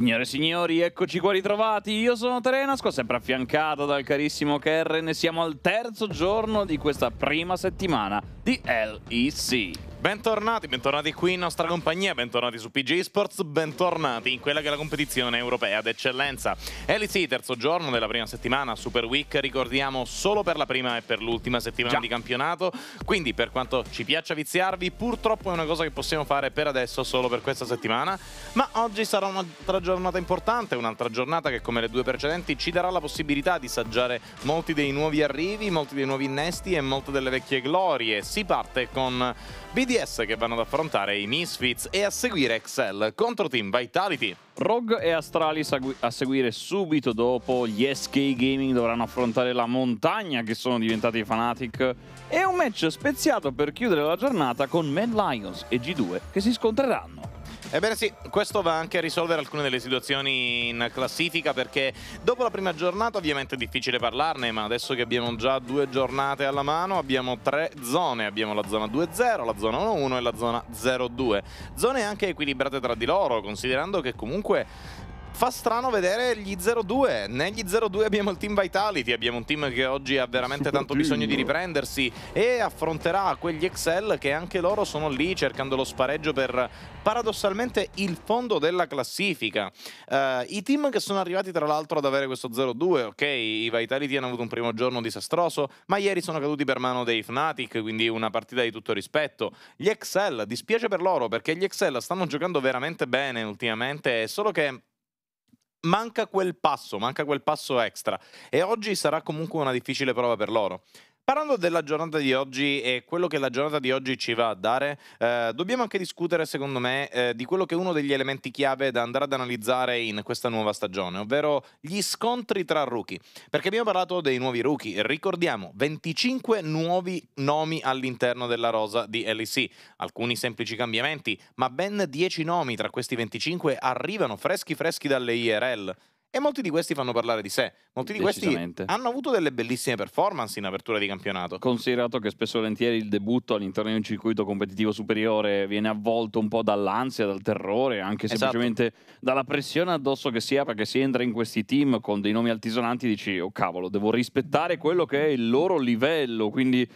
Signore e signori, eccoci qua ritrovati, io sono Terenasco, sempre affiancato dal carissimo Kerren e siamo al terzo giorno di questa prima settimana di LEC. Bentornati, bentornati qui in nostra compagnia, bentornati su PG Sports, bentornati in quella che è la competizione europea d'eccellenza. Elisi, terzo giorno della prima settimana, Super Week, ricordiamo solo per la prima e per l'ultima settimana Già. di campionato, quindi per quanto ci piaccia viziarvi, purtroppo è una cosa che possiamo fare per adesso solo per questa settimana, ma oggi sarà un'altra giornata importante, un'altra giornata che come le due precedenti ci darà la possibilità di saggiare molti dei nuovi arrivi, molti dei nuovi innesti e molte delle vecchie glorie. Si parte con Video BDS che vanno ad affrontare i Misfits e a seguire Excel contro Team Vitality. Rogue e Astralis a seguire subito dopo, gli SK Gaming dovranno affrontare la montagna che sono diventati Fnatic e un match speziato per chiudere la giornata con Mad Lions e G2 che si scontreranno. Ebbene sì, questo va anche a risolvere alcune delle situazioni in classifica perché dopo la prima giornata ovviamente è difficile parlarne ma adesso che abbiamo già due giornate alla mano abbiamo tre zone, abbiamo la zona 2-0, la zona 1-1 e la zona 0-2, zone anche equilibrate tra di loro considerando che comunque fa strano vedere gli 0-2. Negli 0-2 abbiamo il team Vitality, abbiamo un team che oggi ha veramente tanto bisogno di riprendersi e affronterà quegli Excel che anche loro sono lì cercando lo spareggio per paradossalmente il fondo della classifica. Uh, I team che sono arrivati tra l'altro ad avere questo 0-2, ok, i Vitality hanno avuto un primo giorno disastroso, ma ieri sono caduti per mano dei Fnatic, quindi una partita di tutto rispetto. Gli Excel, dispiace per loro perché gli Excel stanno giocando veramente bene ultimamente, solo che manca quel passo, manca quel passo extra. E oggi sarà comunque una difficile prova per loro. Parlando della giornata di oggi e quello che la giornata di oggi ci va a dare, eh, dobbiamo anche discutere, secondo me, eh, di quello che è uno degli elementi chiave da andare ad analizzare in questa nuova stagione, ovvero gli scontri tra rookie. Perché abbiamo parlato dei nuovi rookie, ricordiamo 25 nuovi nomi all'interno della rosa di LEC, alcuni semplici cambiamenti, ma ben 10 nomi tra questi 25 arrivano freschi freschi dalle IRL. E molti di questi fanno parlare di sé. Molti di questi hanno avuto delle bellissime performance in apertura di campionato. Considerato che spesso e volentieri il debutto all'interno di un circuito competitivo superiore viene avvolto un po' dall'ansia, dal terrore, anche esatto. semplicemente dalla pressione addosso che si ha perché si entra in questi team con dei nomi altisonanti dici, oh cavolo, devo rispettare quello che è il loro livello. Quindi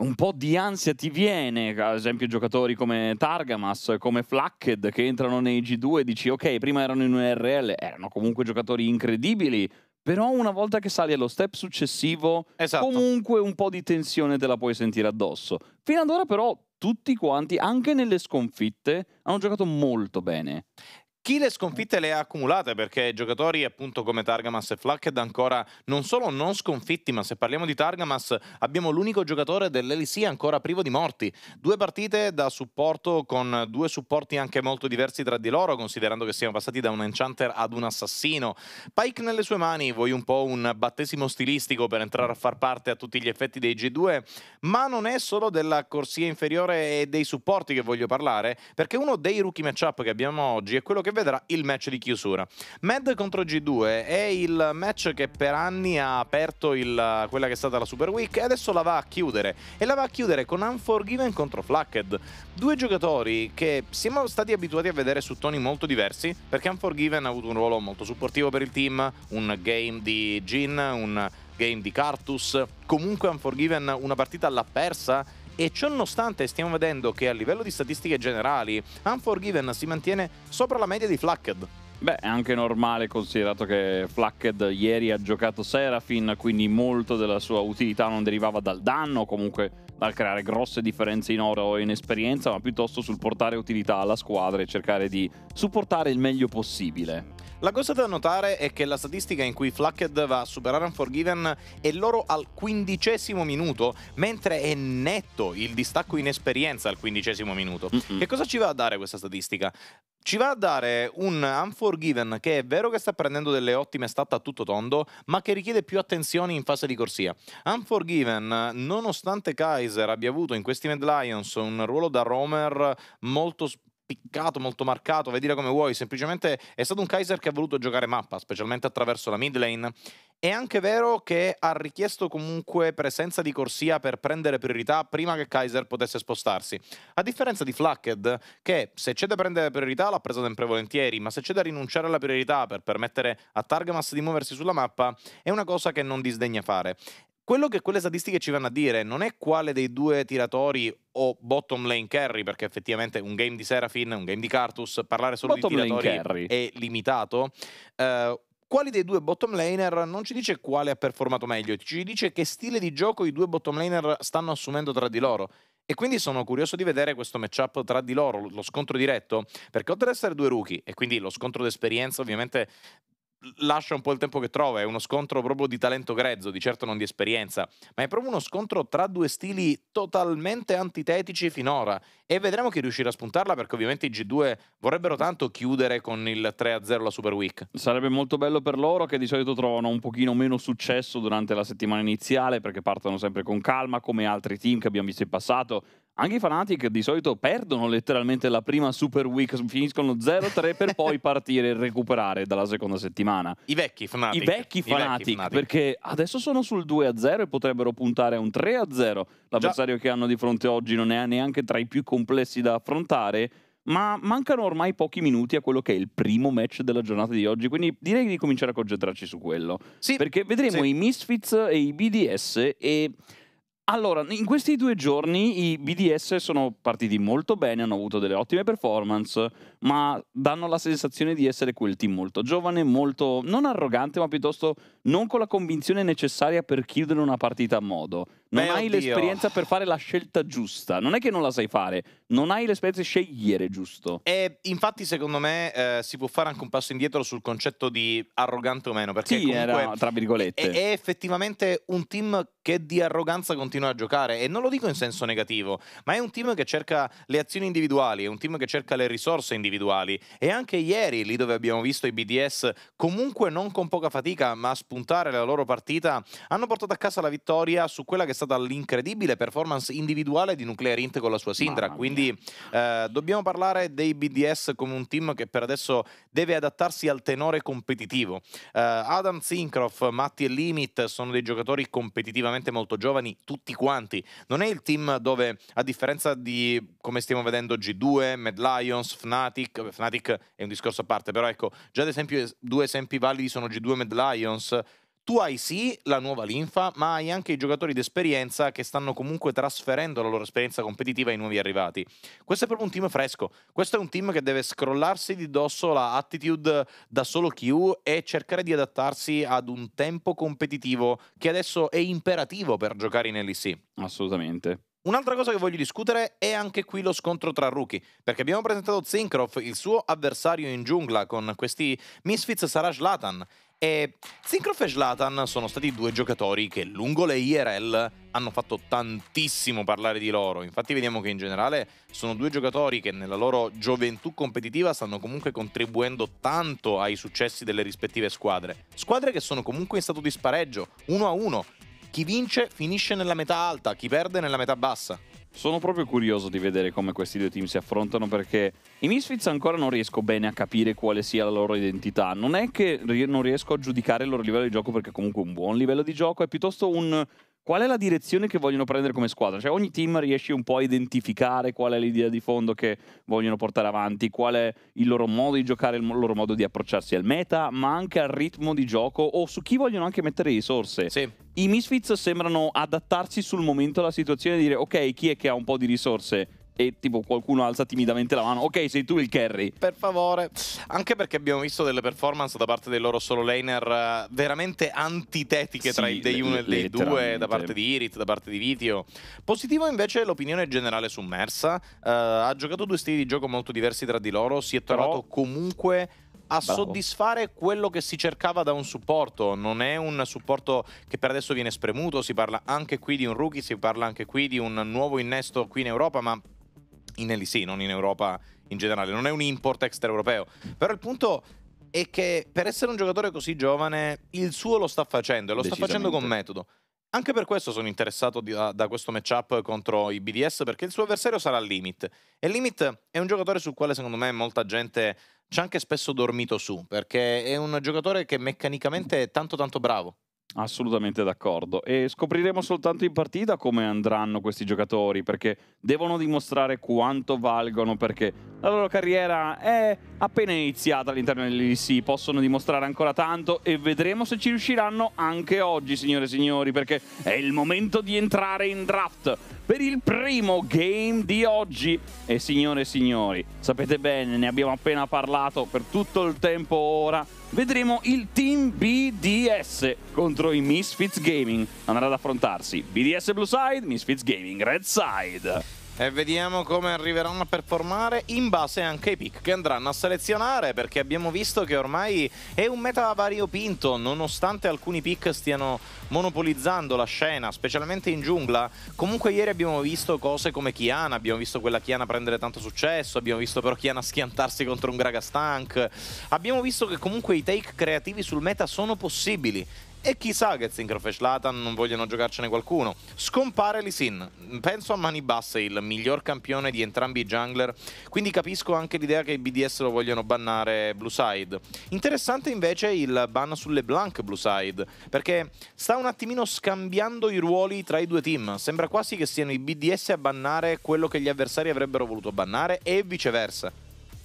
un po' di ansia ti viene, ad esempio giocatori come Targamas, come Flacked che entrano nei G2 e dici ok, prima erano in URL, erano comunque giocatori incredibili, però una volta che sali allo step successivo esatto. comunque un po' di tensione te la puoi sentire addosso. Fino ad ora però tutti quanti, anche nelle sconfitte, hanno giocato molto bene chi le sconfitte le ha accumulate perché giocatori appunto come Targamas e Flacked ancora non solo non sconfitti ma se parliamo di Targamas abbiamo l'unico giocatore dell'LC ancora privo di morti due partite da supporto con due supporti anche molto diversi tra di loro considerando che siamo passati da un enchanter ad un assassino Pike nelle sue mani vuoi un po' un battesimo stilistico per entrare a far parte a tutti gli effetti dei G2 ma non è solo della corsia inferiore e dei supporti che voglio parlare perché uno dei rookie matchup che abbiamo oggi è quello che vedrà il match di chiusura. Mad contro G2 è il match che per anni ha aperto il, quella che è stata la Super Week e adesso la va a chiudere. E la va a chiudere con Unforgiven contro Flacked. Due giocatori che siamo stati abituati a vedere su toni molto diversi, perché Unforgiven ha avuto un ruolo molto supportivo per il team, un game di Jin, un game di Cartus, comunque Unforgiven una partita l'ha persa e ciononostante stiamo vedendo che a livello di statistiche generali Unforgiven si mantiene sopra la media di Flacked. Beh, è anche normale considerato che Flacked ieri ha giocato Serafin, quindi molto della sua utilità non derivava dal danno, comunque dal creare grosse differenze in oro o in esperienza, ma piuttosto sul portare utilità alla squadra e cercare di supportare il meglio possibile. La cosa da notare è che la statistica in cui Flacked va a superare Unforgiven è loro al quindicesimo minuto, mentre è netto il distacco in esperienza al quindicesimo minuto. Mm-hmm. Che cosa ci va a dare questa statistica? Ci va a dare un Unforgiven che è vero che sta prendendo delle ottime stat a tutto tondo, ma che richiede più attenzioni in fase di corsia. Unforgiven, nonostante Kaiser abbia avuto in questi Mad Lions un ruolo da roamer molto spiccato, molto marcato, vedila come vuoi, semplicemente è stato un Kaiser che ha voluto giocare mappa, specialmente attraverso la mid lane. È anche vero che ha richiesto comunque presenza di corsia per prendere priorità prima che Kaiser potesse spostarsi. A differenza di Flacked, che se c'è da prendere priorità l'ha presa sempre volentieri, ma se c'è da rinunciare alla priorità per permettere a Targamas di muoversi sulla mappa, è una cosa che non disdegna fare. Quello che quelle statistiche ci vanno a dire non è quale dei due tiratori o bottom lane carry, perché effettivamente un game di Serafin, un game di Cartus, parlare solo bottom di tiratori è limitato. Uh, quali dei due bottom laner non ci dice quale ha performato meglio, ci dice che stile di gioco i due bottom laner stanno assumendo tra di loro. E quindi sono curioso di vedere questo matchup tra di loro, lo scontro diretto, perché oltre ad essere due rookie, e quindi lo scontro d'esperienza ovviamente lascia un po' il tempo che trova, è uno scontro proprio di talento grezzo, di certo non di esperienza, ma è proprio uno scontro tra due stili totalmente antitetici finora e vedremo chi riuscirà a spuntarla perché ovviamente i G2 vorrebbero tanto chiudere con il 3-0 la Super Week. Sarebbe molto bello per loro che di solito trovano un pochino meno successo durante la settimana iniziale perché partono sempre con calma come altri team che abbiamo visto in passato, anche i Fanatic di solito perdono letteralmente la prima Super Week, finiscono 0-3 per poi partire e recuperare dalla seconda settimana. I vecchi Fanatic. I vecchi Fanatic, I vecchi perché adesso sono sul 2-0 e potrebbero puntare a un 3-0. L'avversario Già. che hanno di fronte oggi non è neanche tra i più complessi da affrontare ma mancano ormai pochi minuti a quello che è il primo match della giornata di oggi, quindi direi di cominciare a concentrarci su quello. Sì, perché vedremo sì. i Misfits e i BDS e allora, in questi due giorni i BDS sono partiti molto bene, hanno avuto delle ottime performance, ma danno la sensazione di essere quel team molto giovane, molto non arrogante, ma piuttosto non con la convinzione necessaria per chiudere una partita a modo. Non Beh, hai oddio. l'esperienza per fare la scelta giusta. Non è che non la sai fare, non hai l'esperienza di scegliere giusto. E infatti, secondo me, eh, si può fare anche un passo indietro sul concetto di arrogante o meno. Perché sì, era, tra virgolette. È, è, effettivamente un team che di arroganza continua a giocare. E non lo dico in senso negativo, ma è un team che cerca le azioni individuali, è un team che cerca le risorse individuali. E anche ieri, lì dove abbiamo visto i BDS, comunque non con poca fatica, ma spuntare la loro partita hanno portato a casa la vittoria su quella che è stata l'incredibile performance individuale di Nuclear Int con la sua Sindra. Quindi eh, dobbiamo parlare dei BDS come un team che per adesso deve adattarsi al tenore competitivo. Eh, Adam Zinkroff, Matti e Limit sono dei giocatori competitivamente molto giovani, tutti quanti. Non è il team dove, a differenza di come stiamo vedendo G2, Mad Lions, Fnatic, Fnatic è un discorso a parte, però ecco, già ad esempio due esempi validi sono G2 e Mad Lions, tu hai sì la nuova linfa, ma hai anche i giocatori d'esperienza che stanno comunque trasferendo la loro esperienza competitiva ai nuovi arrivati. Questo è proprio un team fresco, questo è un team che deve scrollarsi di dosso la attitude da solo Q e cercare di adattarsi ad un tempo competitivo che adesso è imperativo per giocare in LEC. Assolutamente. Un'altra cosa che voglio discutere è anche qui lo scontro tra rookie, perché abbiamo presentato Zinkroff, il suo avversario in giungla, con questi Misfits Saraj Latan. E Syncroft e Zlatan sono stati due giocatori che lungo le IRL hanno fatto tantissimo parlare di loro. Infatti vediamo che in generale sono due giocatori che nella loro gioventù competitiva stanno comunque contribuendo tanto ai successi delle rispettive squadre. Squadre che sono comunque in stato di spareggio, uno a uno. Chi vince finisce nella metà alta, chi perde nella metà bassa. Sono proprio curioso di vedere come questi due team si affrontano perché i Misfits ancora non riesco bene a capire quale sia la loro identità. Non è che non riesco a giudicare il loro livello di gioco perché comunque è un buon livello di gioco, è piuttosto un qual è la direzione che vogliono prendere come squadra? Cioè ogni team riesce un po' a identificare qual è l'idea di fondo che vogliono portare avanti, qual è il loro modo di giocare, il loro modo di approcciarsi al meta, ma anche al ritmo di gioco o su chi vogliono anche mettere risorse. Sì. I Misfits sembrano adattarsi sul momento alla situazione e dire ok, chi è che ha un po' di risorse? e tipo qualcuno alza timidamente la mano. Ok, sei tu il carry. Per favore. Anche perché abbiamo visto delle performance da parte dei loro solo laner eh, veramente antitetiche sì, tra il day 1 e il day 2 da parte di Irit, da parte di Vitio. Positivo invece l'opinione generale su Mersa. Uh, ha giocato due stili di gioco molto diversi tra di loro, si è Però... trovato comunque a Bravo. soddisfare quello che si cercava da un supporto. Non è un supporto che per adesso viene spremuto, si parla anche qui di un rookie, si parla anche qui di un nuovo innesto qui in Europa, ma in LC, non in Europa in generale. Non è un import extraeuropeo. Però il punto è che per essere un giocatore così giovane, il suo lo sta facendo e lo sta facendo con metodo. Anche per questo sono interessato di, da, da, questo matchup contro i BDS, perché il suo avversario sarà Limit. E Limit è un giocatore sul quale secondo me molta gente ci ha anche spesso dormito su, perché è un giocatore che meccanicamente è tanto tanto bravo. Assolutamente d'accordo. E scopriremo soltanto in partita come andranno questi giocatori, perché devono dimostrare quanto valgono, perché la loro carriera è appena iniziata all'interno dell'IDC, possono dimostrare ancora tanto e vedremo se ci riusciranno anche oggi, signore e signori, perché è il momento di entrare in draft per il primo game di oggi. E signore e signori, sapete bene, ne abbiamo appena parlato per tutto il tempo ora vedremo il team BDS contro i Misfits Gaming. Andrà ad affrontarsi BDS Blue Side, Misfits Gaming Red Side. E vediamo come arriveranno a performare in base anche ai pick che andranno a selezionare perché abbiamo visto che ormai è un meta variopinto nonostante alcuni pick stiano monopolizzando la scena specialmente in giungla comunque ieri abbiamo visto cose come Kiana abbiamo visto quella Kiana prendere tanto successo abbiamo visto però Kiana schiantarsi contro un Gragas Tank abbiamo visto che comunque i take creativi sul meta sono possibili e chissà che Zincrof e Slatan non vogliono giocarcene qualcuno. Scompare Lisin. Penso a mani basse, il miglior campione di entrambi i jungler. Quindi capisco anche l'idea che i BDS lo vogliono bannare Blueside. Interessante invece il ban sulle Blank Blueside. Perché sta un attimino scambiando i ruoli tra i due team. Sembra quasi che siano i BDS a bannare quello che gli avversari avrebbero voluto bannare e viceversa.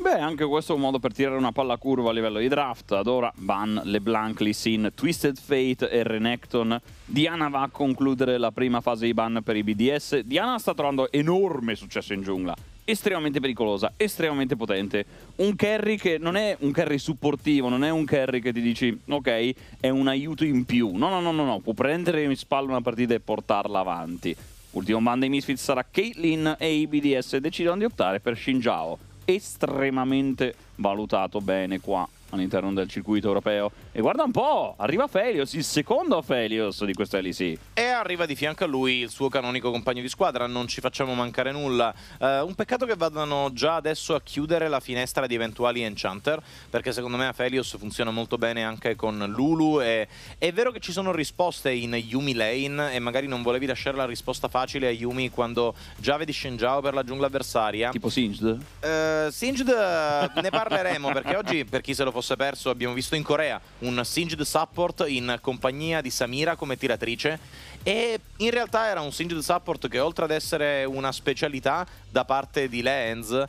Beh, anche questo è un modo per tirare una palla curva a livello di draft. Ad ora Van, LeBlanc, Lissin, Twisted Fate e Renekton. Diana va a concludere la prima fase di ban per i BDS. Diana sta trovando enorme successo in giungla estremamente pericolosa, estremamente potente. Un carry che non è un carry supportivo, non è un carry che ti dici ok, è un aiuto in più. No, no, no, no, no. può prendere in spalla una partita e portarla avanti. Ultimo ban dei Misfits sarà Caitlyn e i BDS decidono di optare per Shinjao estremamente valutato bene qua all'interno del circuito europeo. E guarda un po', arriva Felios, il secondo Felios di questo LC. E arriva di fianco a lui il suo canonico compagno di squadra, non ci facciamo mancare nulla. Eh, un peccato che vadano già adesso a chiudere la finestra di eventuali Enchanter, perché secondo me a Felios funziona molto bene anche con Lulu. E... È vero che ci sono risposte in Yumi lane e magari non volevi lasciare la risposta facile a Yumi quando già vedi Shenjiao per la giungla avversaria. Tipo Singed? Eh, Singed eh, ne parleremo perché oggi, per chi se lo fosse perso, abbiamo visto in Corea un Singed Support in compagnia di Samira come tiratrice e in realtà era un Singed Support che oltre ad essere una specialità da parte di Lenz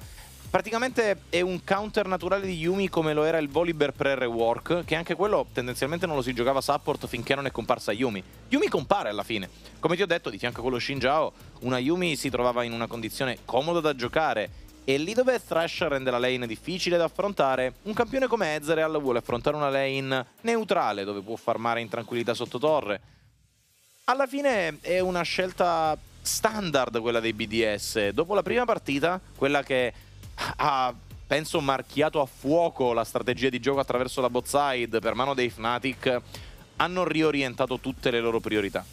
Praticamente è un counter naturale di Yumi come lo era il Volibear pre-rework, che anche quello tendenzialmente non lo si giocava support finché non è comparsa Yumi. Yumi compare alla fine. Come ti ho detto, di fianco a quello Shinjao, una Yumi si trovava in una condizione comoda da giocare e lì dove Thresh rende la lane difficile da affrontare, un campione come Ezreal vuole affrontare una lane neutrale dove può farmare in tranquillità sotto torre. Alla fine è una scelta standard quella dei BDS. Dopo la prima partita, quella che ha, penso, marchiato a fuoco la strategia di gioco attraverso la bot side per mano dei Fnatic, hanno riorientato tutte le loro priorità.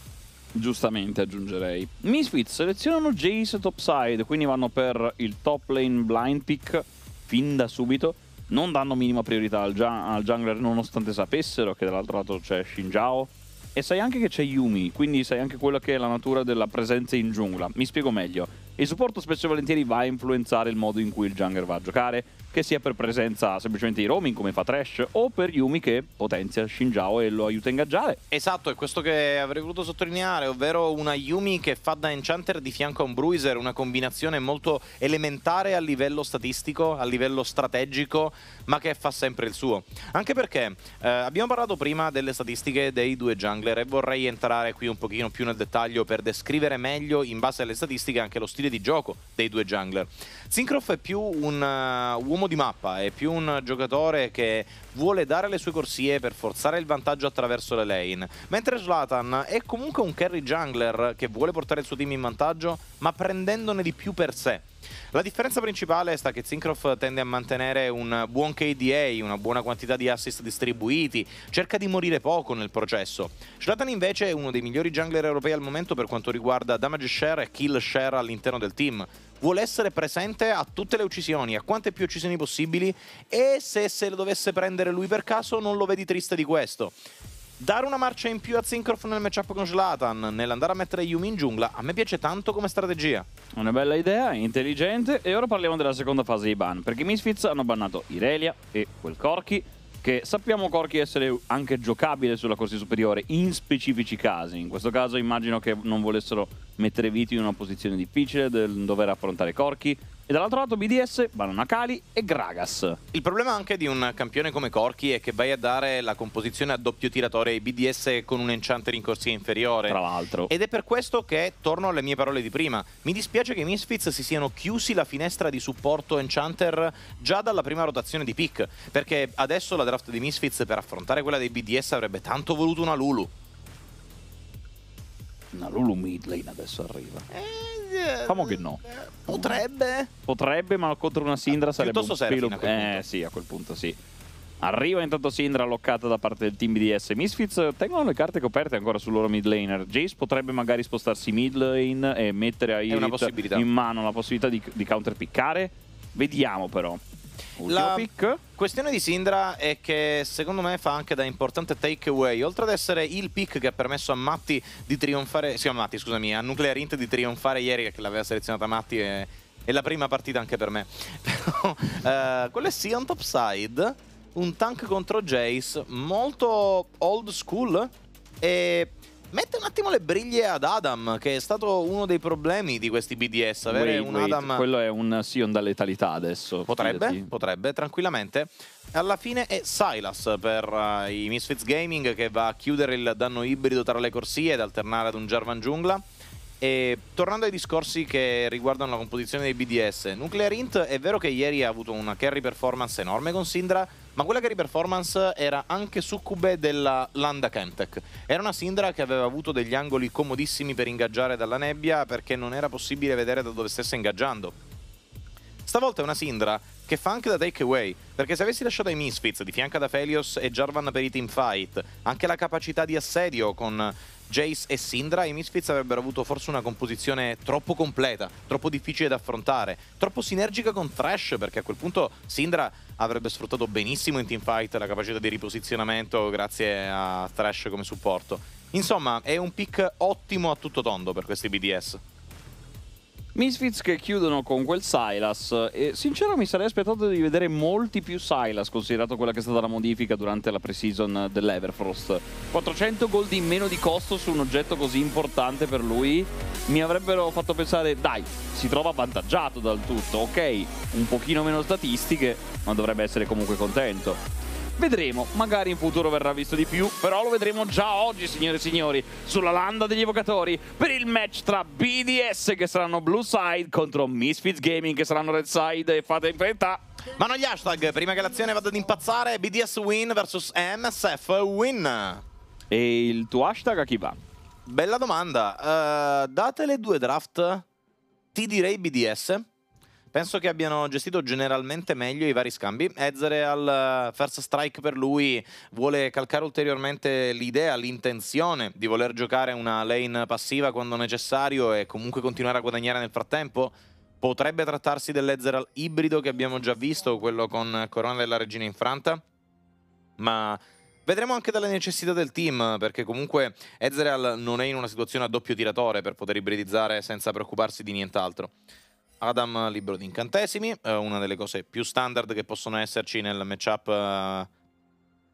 Giustamente aggiungerei. Misfit selezionano Jace topside, quindi vanno per il top lane blind pick fin da subito. Non danno minima priorità al, al jungler nonostante sapessero che dall'altro lato c'è Shin Zhao. E sai anche che c'è Yumi, quindi sai anche quella che è la natura della presenza in giungla. Mi spiego meglio. Il supporto spesso e volentieri va a influenzare il modo in cui il jungler va a giocare, che sia per presenza semplicemente di roaming come fa Trash o per Yumi che potenzia Shinjao e lo aiuta a ingaggiare. Esatto, è questo che avrei voluto sottolineare, ovvero una Yumi che fa da enchanter di fianco a un Bruiser, una combinazione molto elementare a livello statistico, a livello strategico, ma che fa sempre il suo. Anche perché eh, abbiamo parlato prima delle statistiche dei due jungler e vorrei entrare qui un pochino più nel dettaglio per descrivere meglio in base alle statistiche anche lo stile di gioco dei due jungler. Syncroft è più un uh, eh, uomo uomo di mappa, è più un giocatore che vuole dare le sue corsie per forzare il vantaggio attraverso le lane, mentre Zlatan è comunque un carry jungler che vuole portare il suo team in vantaggio, ma prendendone di più per sé. La differenza principale sta che Zincroft tende a mantenere un buon KDA, una buona quantità di assist distribuiti, cerca di morire poco nel processo. Shlatan invece è uno dei migliori jungler europei al momento per quanto riguarda damage share e kill share all'interno del team, vuole essere presente a tutte le uccisioni, a quante più uccisioni possibili e se se le dovesse prendere lui per caso non lo vedi triste di questo. Dare una marcia in più a Zinkorf nel matchup con Slatan, nell'andare a mettere Yumi in giungla, a me piace tanto come strategia. Una bella idea, intelligente, e ora parliamo della seconda fase di ban, perché i Misfits hanno bannato Irelia e quel Corki, che sappiamo Corki essere anche giocabile sulla corsia superiore in specifici casi. In questo caso immagino che non volessero mettere Viti in una posizione difficile, dover affrontare Corki. E dall'altro lato BDS, Banana Kali e Gragas. Il problema anche di un campione come Corki è che vai a dare la composizione a doppio tiratore ai BDS con un enchanter in corsia inferiore. Tra l'altro. Ed è per questo che torno alle mie parole di prima. Mi dispiace che i Misfits si siano chiusi la finestra di supporto enchanter già dalla prima rotazione di pick. Perché adesso la draft dei Misfits per affrontare quella dei BDS avrebbe tanto voluto una Lulu una Lulu mid lane adesso arriva. Eh, eh, Famo che no. Potrebbe. Potrebbe, ma contro una Sindra ah, eh, sarebbe un pelo... Eh sì, a quel punto sì. Arriva intanto Sindra alloccata da parte del team BDS. Misfits tengono le carte coperte ancora sul loro mid laner. Jace potrebbe magari spostarsi mid lane e mettere a Irit in mano la possibilità di, di counterpiccare. Vediamo però. La pick. questione di Sindra è che secondo me fa anche da importante takeaway. Oltre ad essere il pick che ha permesso a Matti di trionfare, sì a Matti scusami, a Nuclear Int di trionfare ieri che l'aveva selezionata Matti e è la prima partita anche per me. Però eh, quello è sì Topside, un tank contro Jace, molto old school e Mette un attimo le briglie ad Adam, che è stato uno dei problemi di questi BDS. Avere wait, un wait. Adam. Quello è un Sion da letalità adesso. Potrebbe, fidati. potrebbe, tranquillamente. Alla fine è Silas per uh, i Misfits Gaming che va a chiudere il danno ibrido tra le corsie ed alternare ad un Jarvan Giungla. E tornando ai discorsi che riguardano la composizione dei BDS, Nuclear Int è vero che ieri ha avuto una carry performance enorme con Sindra, ma quella che eri performance era anche succube della Landa Chemtech. Era una Sindra che aveva avuto degli angoli comodissimi per ingaggiare dalla nebbia perché non era possibile vedere da dove stesse ingaggiando. Stavolta è una Sindra che fa anche da takeaway, perché se avessi lasciato i Misfits di fianco ad Aphelios e Jarvan per i teamfight, anche la capacità di assedio con Jace e Sindra, i Misfits avrebbero avuto forse una composizione troppo completa, troppo difficile da affrontare, troppo sinergica con Thrash, perché a quel punto Sindra avrebbe sfruttato benissimo in teamfight la capacità di riposizionamento grazie a Thrash come supporto. Insomma, è un pick ottimo a tutto tondo per questi BDS. Misfits che chiudono con quel Silas e sincero mi sarei aspettato di vedere molti più Silas considerato quella che è stata la modifica durante la pre-season dell'Everfrost 400 gold in meno di costo su un oggetto così importante per lui mi avrebbero fatto pensare dai si trova avvantaggiato dal tutto ok un pochino meno statistiche ma dovrebbe essere comunque contento Vedremo, magari in futuro verrà visto di più, però lo vedremo già oggi, signore e signori, sulla landa degli evocatori per il match tra BDS che saranno Blue Side contro Misfits Gaming che saranno Red Side e fate in fretta. Ma non gli hashtag, prima che l'azione vada ad impazzare, BDS win vs MSF win. E il tuo hashtag a chi va? Bella domanda. Uh, date le due draft, ti direi BDS penso che abbiano gestito generalmente meglio i vari scambi. Ezere al eh, first strike per lui vuole calcare ulteriormente l'idea, l'intenzione di voler giocare una lane passiva quando necessario e comunque continuare a guadagnare nel frattempo. Potrebbe trattarsi dell'Ezreal ibrido che abbiamo già visto, quello con Corona della Regina Infranta, ma Vedremo anche dalle necessità del team, perché comunque Ezreal non è in una situazione a doppio tiratore per poter ibridizzare senza preoccuparsi di nient'altro. Adam libero di incantesimi, eh, una delle cose più standard che possono esserci nel matchup, eh,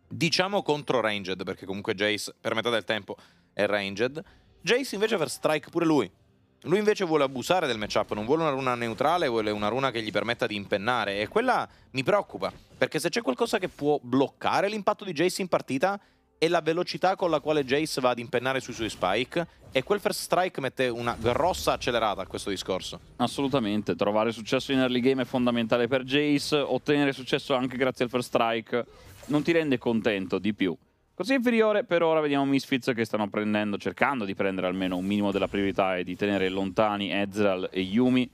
diciamo contro Ranged, perché comunque Jace per metà del tempo è Ranged. Jace invece per strike pure lui. Lui invece vuole abusare del matchup, non vuole una runa neutrale, vuole una runa che gli permetta di impennare e quella mi preoccupa, perché se c'è qualcosa che può bloccare l'impatto di Jace in partita e la velocità con la quale Jace va ad impennare sui suoi spike e quel first strike mette una grossa accelerata a questo discorso. Assolutamente, trovare successo in early game è fondamentale per Jace, ottenere successo anche grazie al first strike non ti rende contento di più. Così inferiore, per ora vediamo Misfits che stanno prendendo, cercando di prendere almeno un minimo della priorità e di tenere lontani Ezreal e Yumi.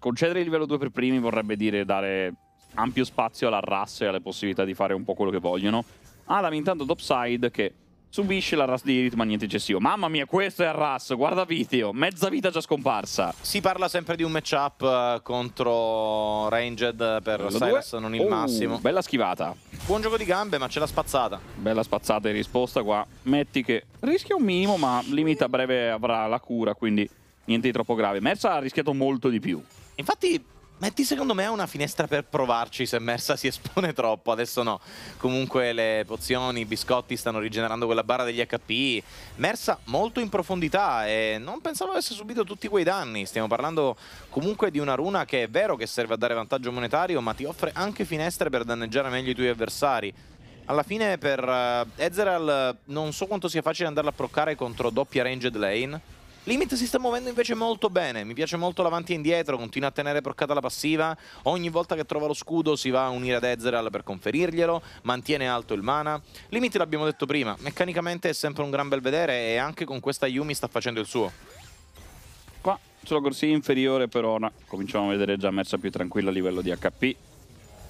Concedere il livello 2 per primi vorrebbe dire dare ampio spazio alla razza e alle possibilità di fare un po' quello che vogliono. Adam intanto topside che subisce la RAS di ritmo eccessivo. Mamma mia, questo è il RAS, guarda video, mezza vita già scomparsa. Si parla sempre di un matchup eh, contro Ranged per Bello Cyrus, non il oh, massimo. Bella schivata. Buon gioco di gambe, ma c'è la spazzata. Bella spazzata in risposta qua. Metti che rischia un minimo, ma limita a breve avrà la cura, quindi niente di troppo grave. Mersa ha rischiato molto di più. Infatti Metti secondo me una finestra per provarci se Mersa si espone troppo, adesso no. Comunque le pozioni, i biscotti stanno rigenerando quella barra degli HP. Mersa molto in profondità e non pensavo avesse subito tutti quei danni. Stiamo parlando comunque di una runa che è vero che serve a dare vantaggio monetario, ma ti offre anche finestre per danneggiare meglio i tuoi avversari. Alla fine per uh, Ezreal non so quanto sia facile andarla a proccare contro doppia ranged lane Limit si sta muovendo invece molto bene, mi piace molto l'avanti e indietro, continua a tenere proccata la passiva, ogni volta che trova lo scudo si va a unire ad Ezreal per conferirglielo, mantiene alto il mana. Limit l'abbiamo detto prima, meccanicamente è sempre un gran bel vedere e anche con questa Yumi sta facendo il suo. Qua sulla corsia inferiore per ora cominciamo a vedere già mersa più tranquilla a livello di HP,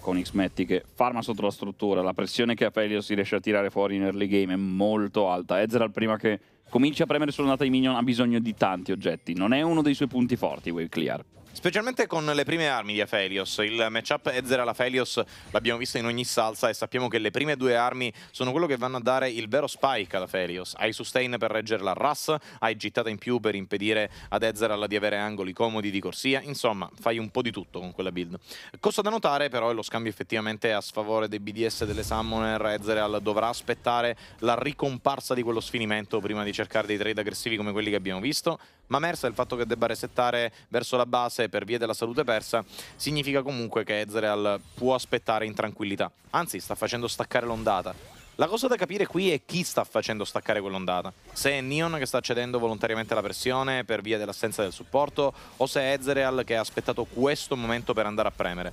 con Xmetti che farma sotto la struttura, la pressione che Apelio si riesce a tirare fuori in early game è molto alta. Ezreal prima che Comincia a premere sulla nata di minion, ha bisogno di tanti oggetti. Non è uno dei suoi punti forti, Wave Clear. Specialmente con le prime armi di Aphelios, il matchup Ezzer alla Felios l'abbiamo visto in ogni salsa e sappiamo che le prime due armi sono quello che vanno a dare il vero spike alla Aphelios. Hai sustain per reggere la Russ, hai gittata in più per impedire ad Ezzer di avere angoli comodi di corsia, insomma fai un po' di tutto con quella build. Cosa da notare però è lo scambio effettivamente a sfavore dei BDS delle Summoner, Ezreal dovrà aspettare la ricomparsa di quello sfinimento prima di cercare dei trade aggressivi come quelli che abbiamo visto, ma Mersa il fatto che debba resettare verso la base per via della salute persa significa comunque che Ezreal può aspettare in tranquillità. Anzi, sta facendo staccare l'ondata. La cosa da capire qui è chi sta facendo staccare quell'ondata. Se è Neon che sta cedendo volontariamente la pressione per via dell'assenza del supporto o se è Ezreal che ha aspettato questo momento per andare a premere.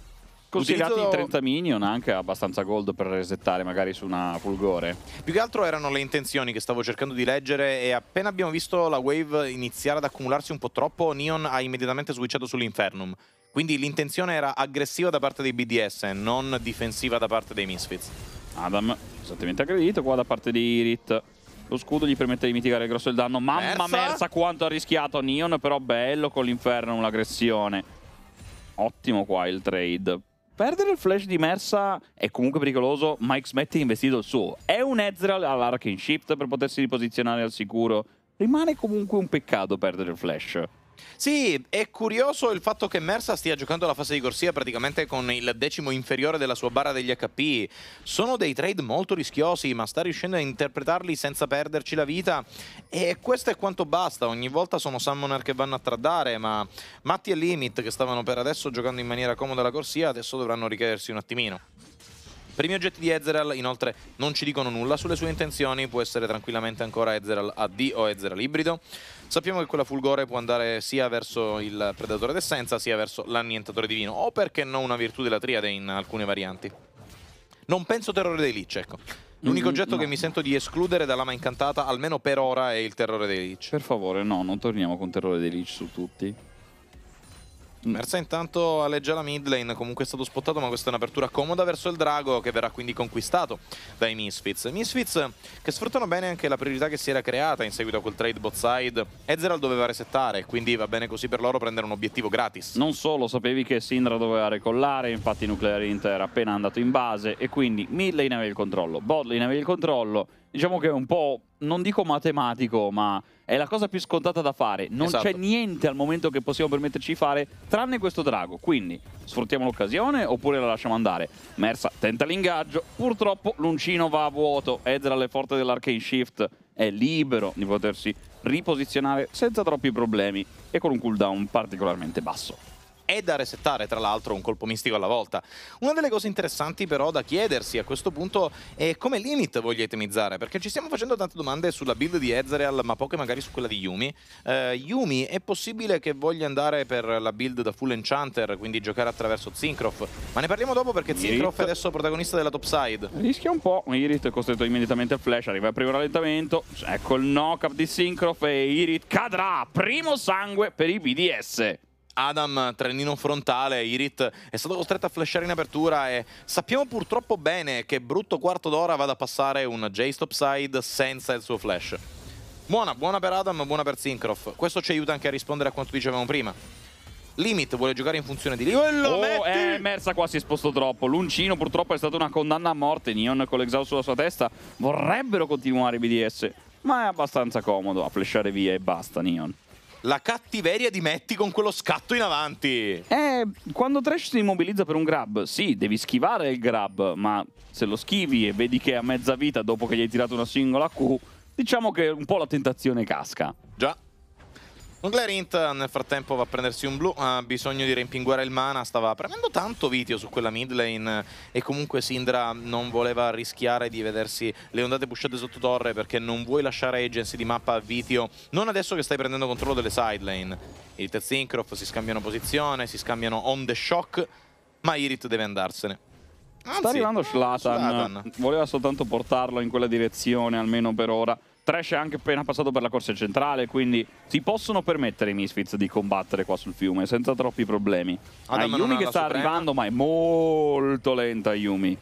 Consigliati Utilizzo... i 30 minion anche abbastanza gold per resettare magari su una fulgore. Più che altro erano le intenzioni che stavo cercando di leggere e appena abbiamo visto la wave iniziare ad accumularsi un po' troppo, Neon ha immediatamente switchato sull'Infernum. Quindi l'intenzione era aggressiva da parte dei BDS, non difensiva da parte dei Misfits. Adam esattamente aggredito qua da parte di Irit. Lo scudo gli permette di mitigare il grosso del danno. Mamma merza quanto ha rischiato Neon, però bello con l'Infernum l'aggressione. Ottimo qua il trade Perdere il flash di Mersa è comunque pericoloso, Mike Smith è investito il suo. È un Ezreal all'Arcane Shift per potersi riposizionare al sicuro. Rimane comunque un peccato perdere il flash. Sì, è curioso il fatto che Mersa stia giocando la fase di corsia praticamente con il decimo inferiore della sua barra degli HP. Sono dei trade molto rischiosi, ma sta riuscendo a interpretarli senza perderci la vita. E questo è quanto basta. Ogni volta sono Summoner che vanno a tradare, ma Matti e Limit, che stavano per adesso giocando in maniera comoda la corsia, adesso dovranno ricredersi un attimino i Primi oggetti di Ezreal inoltre non ci dicono nulla sulle sue intenzioni, può essere tranquillamente ancora Ezreal AD o Ezreal ibrido. Sappiamo che quella Fulgore può andare sia verso il Predatore d'Essenza sia verso l'Annientatore Divino, o perché no una virtù della triade in alcune varianti. Non penso terrore dei Lich, ecco. L'unico mm, oggetto no. che mi sento di escludere dalla lama incantata, almeno per ora, è il terrore dei Lich. Per favore, no, non torniamo con terrore dei Lich su tutti. Mersa mm. intanto alleggia la mid lane, comunque è stato spottato ma questa è un'apertura comoda verso il drago che verrà quindi conquistato dai Misfits. Misfits che sfruttano bene anche la priorità che si era creata in seguito a quel trade bot side. Ezreal doveva resettare, quindi va bene così per loro prendere un obiettivo gratis. Non solo, sapevi che Sindra doveva recollare, infatti Nuclear Inter era appena andato in base e quindi mid lane aveva il controllo, bot lane aveva il controllo diciamo che è un po', non dico matematico, ma è la cosa più scontata da fare. Non esatto. c'è niente al momento che possiamo permetterci di fare, tranne questo drago. Quindi sfruttiamo l'occasione oppure la lasciamo andare. Mersa tenta l'ingaggio, purtroppo l'uncino va a vuoto. Ezra alle forte dell'Arcane Shift è libero di potersi riposizionare senza troppi problemi e con un cooldown particolarmente basso è da resettare, tra l'altro un colpo mistico alla volta. Una delle cose interessanti però da chiedersi a questo punto è come limit voglio itemizzare, perché ci stiamo facendo tante domande sulla build di Ezreal, ma poche magari su quella di Yumi. Uh, Yumi è possibile che voglia andare per la build da full enchanter, quindi giocare attraverso Zincroft, ma ne parliamo dopo perché Zincroft è adesso protagonista della topside. Rischia un po', Irit è costretto immediatamente a flash, arriva il primo rallentamento, ecco il knock-up di Syncroft e Irit cadrà, primo sangue per i BDS. Adam trenino frontale, Irit è stato costretto a flashare in apertura e sappiamo purtroppo bene che brutto quarto d'ora vada a passare un Jace topside senza il suo flash. Buona, buona per Adam, buona per Syncroft. Questo ci aiuta anche a rispondere a quanto dicevamo prima. Limit vuole giocare in funzione di livello. Oh, metti! Eh, Mersa qua si è sposto troppo. L'uncino purtroppo è stata una condanna a morte. Neon con l'exhaust sulla sua testa. Vorrebbero continuare i BDS, ma è abbastanza comodo a flashare via e basta Neon la cattiveria di Metti con quello scatto in avanti. Eh, quando Trash si immobilizza per un grab, sì, devi schivare il grab, ma se lo schivi e vedi che è a mezza vita dopo che gli hai tirato una singola Q, diciamo che un po' la tentazione casca. Già. Glarint eh, nel frattempo va a prendersi un blu, ha bisogno di rimpinguare il mana, stava premendo tanto Vitio su quella mid lane eh, e comunque Sindra non voleva rischiare di vedersi le ondate pushate sotto torre perché non vuoi lasciare agency di mappa a Vitio, non adesso che stai prendendo controllo delle side lane. Irit e si scambiano posizione, si scambiano on the shock, ma Irit deve andarsene. Anzi, Sta arrivando Shlatan, voleva soltanto portarlo in quella direzione almeno per ora. Trash è anche appena passato per la corsa centrale, quindi si possono permettere i Misfits di combattere qua sul fiume senza troppi problemi. Adam ah, Ayumi che sta suprema. arrivando, ma è molto lenta Ayumi.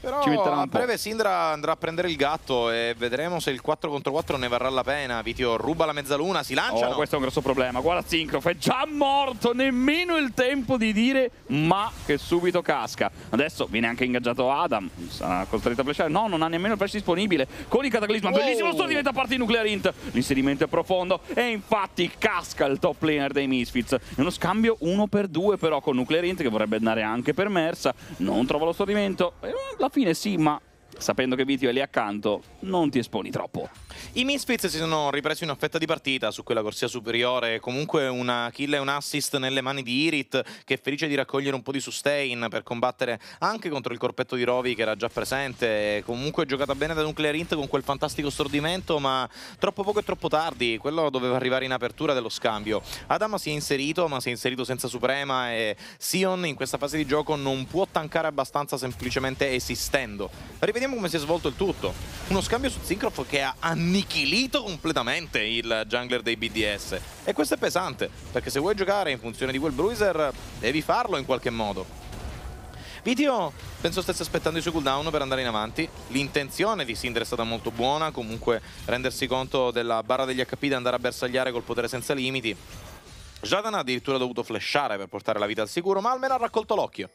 Però a breve Sindra andrà a prendere il gatto e vedremo se il 4 contro 4 ne varrà la pena. Vitio ruba la mezzaluna, si lancia. Oh, questo è un grosso problema. Guarda Zincrof, è già morto, nemmeno il tempo di dire ma che subito casca. Adesso viene anche ingaggiato Adam, sarà costretto a flashare. No, non ha nemmeno il flash disponibile. Con il cataclisma, wow. bellissimo sto diventa parte di Nuclear Int. L'inserimento è profondo e infatti casca il top laner dei Misfits. È uno scambio 1 per 2 però con Nuclear Int che vorrebbe andare anche per Mersa. Non trova lo stordimento. La alla fine sì, ma sapendo che Vitio è lì accanto, non ti esponi troppo. I Misfits si sono ripresi una fetta di partita su quella corsia superiore, comunque una kill e un assist nelle mani di Irit, che è felice di raccogliere un po' di sustain per combattere anche contro il corpetto di Rovi che era già presente, comunque giocata bene da Nuclear Int con quel fantastico stordimento, ma troppo poco e troppo tardi, quello doveva arrivare in apertura dello scambio. Adama si è inserito, ma si è inserito senza Suprema e Sion in questa fase di gioco non può tankare abbastanza semplicemente esistendo. Ripetiamo Guardiamo come si è svolto il tutto. Uno scambio su Zincroft che ha annichilito completamente il jungler dei BDS. E questo è pesante, perché se vuoi giocare in funzione di quel bruiser, devi farlo in qualche modo. Vitio penso stesse aspettando il suo cooldown per andare in avanti. L'intenzione di Sindre è stata molto buona, comunque rendersi conto della barra degli HP da andare a bersagliare col potere senza limiti. Jadan ha addirittura dovuto flashare per portare la vita al sicuro, ma almeno ha raccolto l'occhio.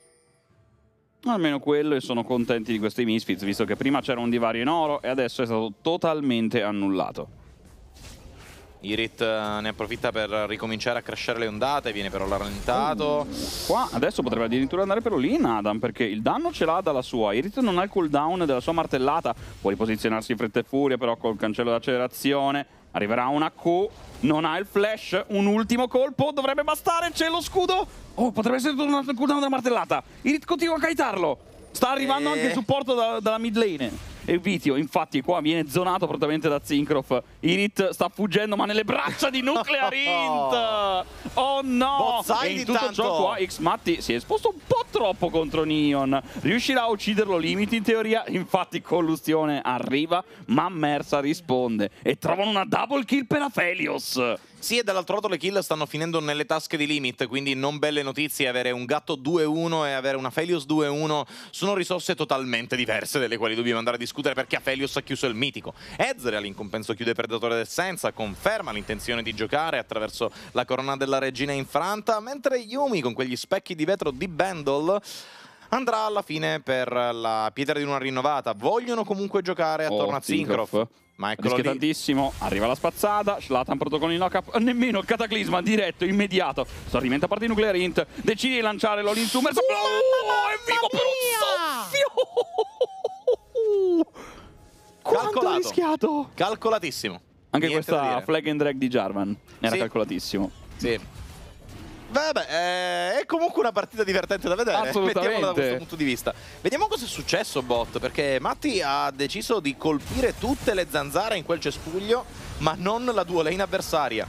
Almeno quello e sono contenti di questi Misfits, visto che prima c'era un divario in oro e adesso è stato totalmente annullato. Irit eh, ne approfitta per ricominciare a crescere le ondate, viene però rallentato. Qua adesso potrebbe addirittura andare per lì Adam perché il danno ce l'ha dalla sua. Irit non ha il cooldown della sua martellata, può riposizionarsi in fretta e furia però col cancello d'accelerazione. Arriverà una Q, non ha il flash, un ultimo colpo, dovrebbe bastare, c'è lo scudo. Oh, potrebbe essere tutto un cooldown della martellata. Irit continua a kaitarlo. Sta arrivando e... Eh. anche il supporto da, dalla mid lane e Vitio infatti qua viene zonato praticamente da Zincroft. Init sta fuggendo ma nelle braccia di Nuclear Int! Oh no! Bozzai e in tutto tanto. ciò qua X-Matti si è esposto un po' troppo contro Neon. Riuscirà a ucciderlo limiti in teoria? Infatti Collustione arriva ma Mersa risponde e trovano una double kill per Aphelios. Sì, e dall'altro lato le kill stanno finendo nelle tasche di Limit, quindi non belle notizie avere un gatto 2-1 e avere una Felios 2-1 sono risorse totalmente diverse delle quali dobbiamo andare a discutere perché a Felios ha chiuso il mitico. Ezreal in compenso chiude Predatore d'Essenza, conferma l'intenzione di giocare attraverso la corona della regina infranta, mentre Yumi con quegli specchi di vetro di Bendel andrà alla fine per la pietra di una rinnovata. Vogliono comunque giocare attorno oh, a Zincroft. Ma rischia lì. tantissimo, arriva la spazzata, Slatan pronto con il knockup, nemmeno il cataclisma, diretto, immediato. Sorrimenta parte nucleare int, decide di lanciare l'Olin Summers. Oh, è vivo per un soffio! Quanto Calcolato. rischiato! Calcolatissimo. Anche Niente questa flag and drag di Jarvan era sì. calcolatissimo. Sì. Vabbè, eh, è comunque una partita divertente da vedere. Assolutamente. da questo punto di vista. Vediamo cosa è successo, bot, perché Matti ha deciso di colpire tutte le zanzare in quel cespuglio, ma non la duo lane avversaria.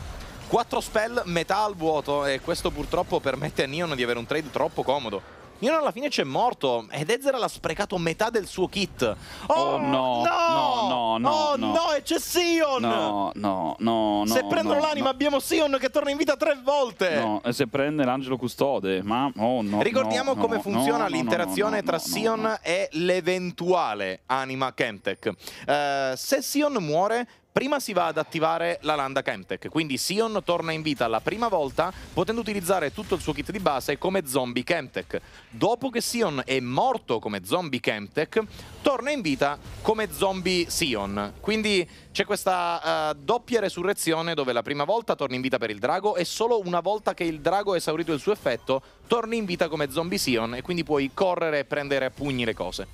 Quattro spell, metà al vuoto, e questo purtroppo permette a Neon di avere un trade troppo comodo. Nino alla fine c'è morto ed Ezzer l'ha sprecato metà del suo kit. Oh, oh no, no, no, no, oh, no. no, e c'è Sion. No, no, no, no. Se prendono no, l'anima no. abbiamo Sion che torna in vita tre volte. No, e se prende l'angelo custode, ma oh no. Ricordiamo no, come funziona l'interazione tra Sion e l'eventuale anima Chemtech. Eh, uh, se Sion muore Prima si va ad attivare la landa Chemtech, quindi Sion torna in vita la prima volta potendo utilizzare tutto il suo kit di base come zombie Chemtech. Dopo che Sion è morto come zombie Chemtech, torna in vita come zombie Sion. Quindi c'è questa uh, doppia resurrezione dove la prima volta torna in vita per il drago e solo una volta che il drago ha esaurito il suo effetto torni in vita come zombie Sion e quindi puoi correre e prendere a pugni le cose.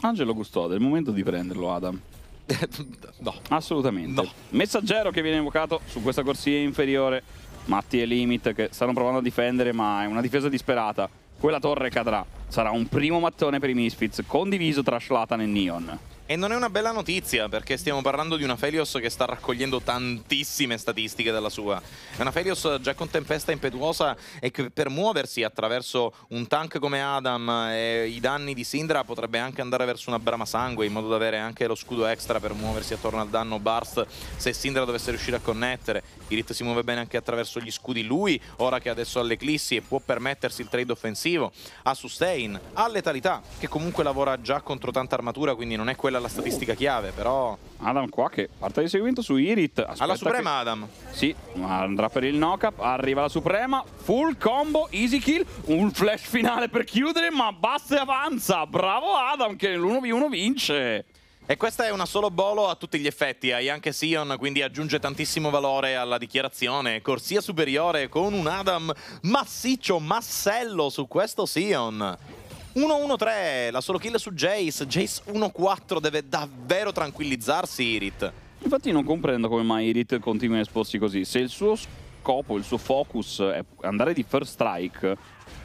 Angelo Custode, è il momento di prenderlo Adam. no. Assolutamente. No. Messaggero che viene invocato su questa corsia inferiore. Matti e Limit che stanno provando a difendere ma è una difesa disperata. Quella torre cadrà. Sarà un primo mattone per i Misfits condiviso tra Schlatan e Neon. E non è una bella notizia perché stiamo parlando di una Felios che sta raccogliendo tantissime statistiche dalla sua. È una Felios già con tempesta impetuosa e che per muoversi attraverso un tank come Adam e i danni di Sindra potrebbe anche andare verso una brama sangue in modo da avere anche lo scudo extra per muoversi attorno al danno Burst se Sindra dovesse riuscire a connettere. Irit si muove bene anche attraverso gli scudi lui, ora che adesso ha l'eclissi e può permettersi il trade offensivo. Ha sustain, ha letalità che comunque lavora già contro tanta armatura quindi non è quella quella la statistica chiave, però... Adam qua che parte di seguimento su Irit. Alla Suprema che... Adam. Sì, andrà per il knock-up, arriva la Suprema, full combo, easy kill, un flash finale per chiudere, ma basta e avanza. Bravo Adam che nell'1v1 vince. E questa è una solo bolo a tutti gli effetti, hai anche Sion, quindi aggiunge tantissimo valore alla dichiarazione. Corsia superiore con un Adam massiccio, massello su questo Sion. 1-1-3, la solo kill su Jace, Jace 1-4, deve davvero tranquillizzarsi Irit. Infatti non comprendo come mai Irit continua a esporsi così, se il suo scopo, il suo focus è andare di first strike,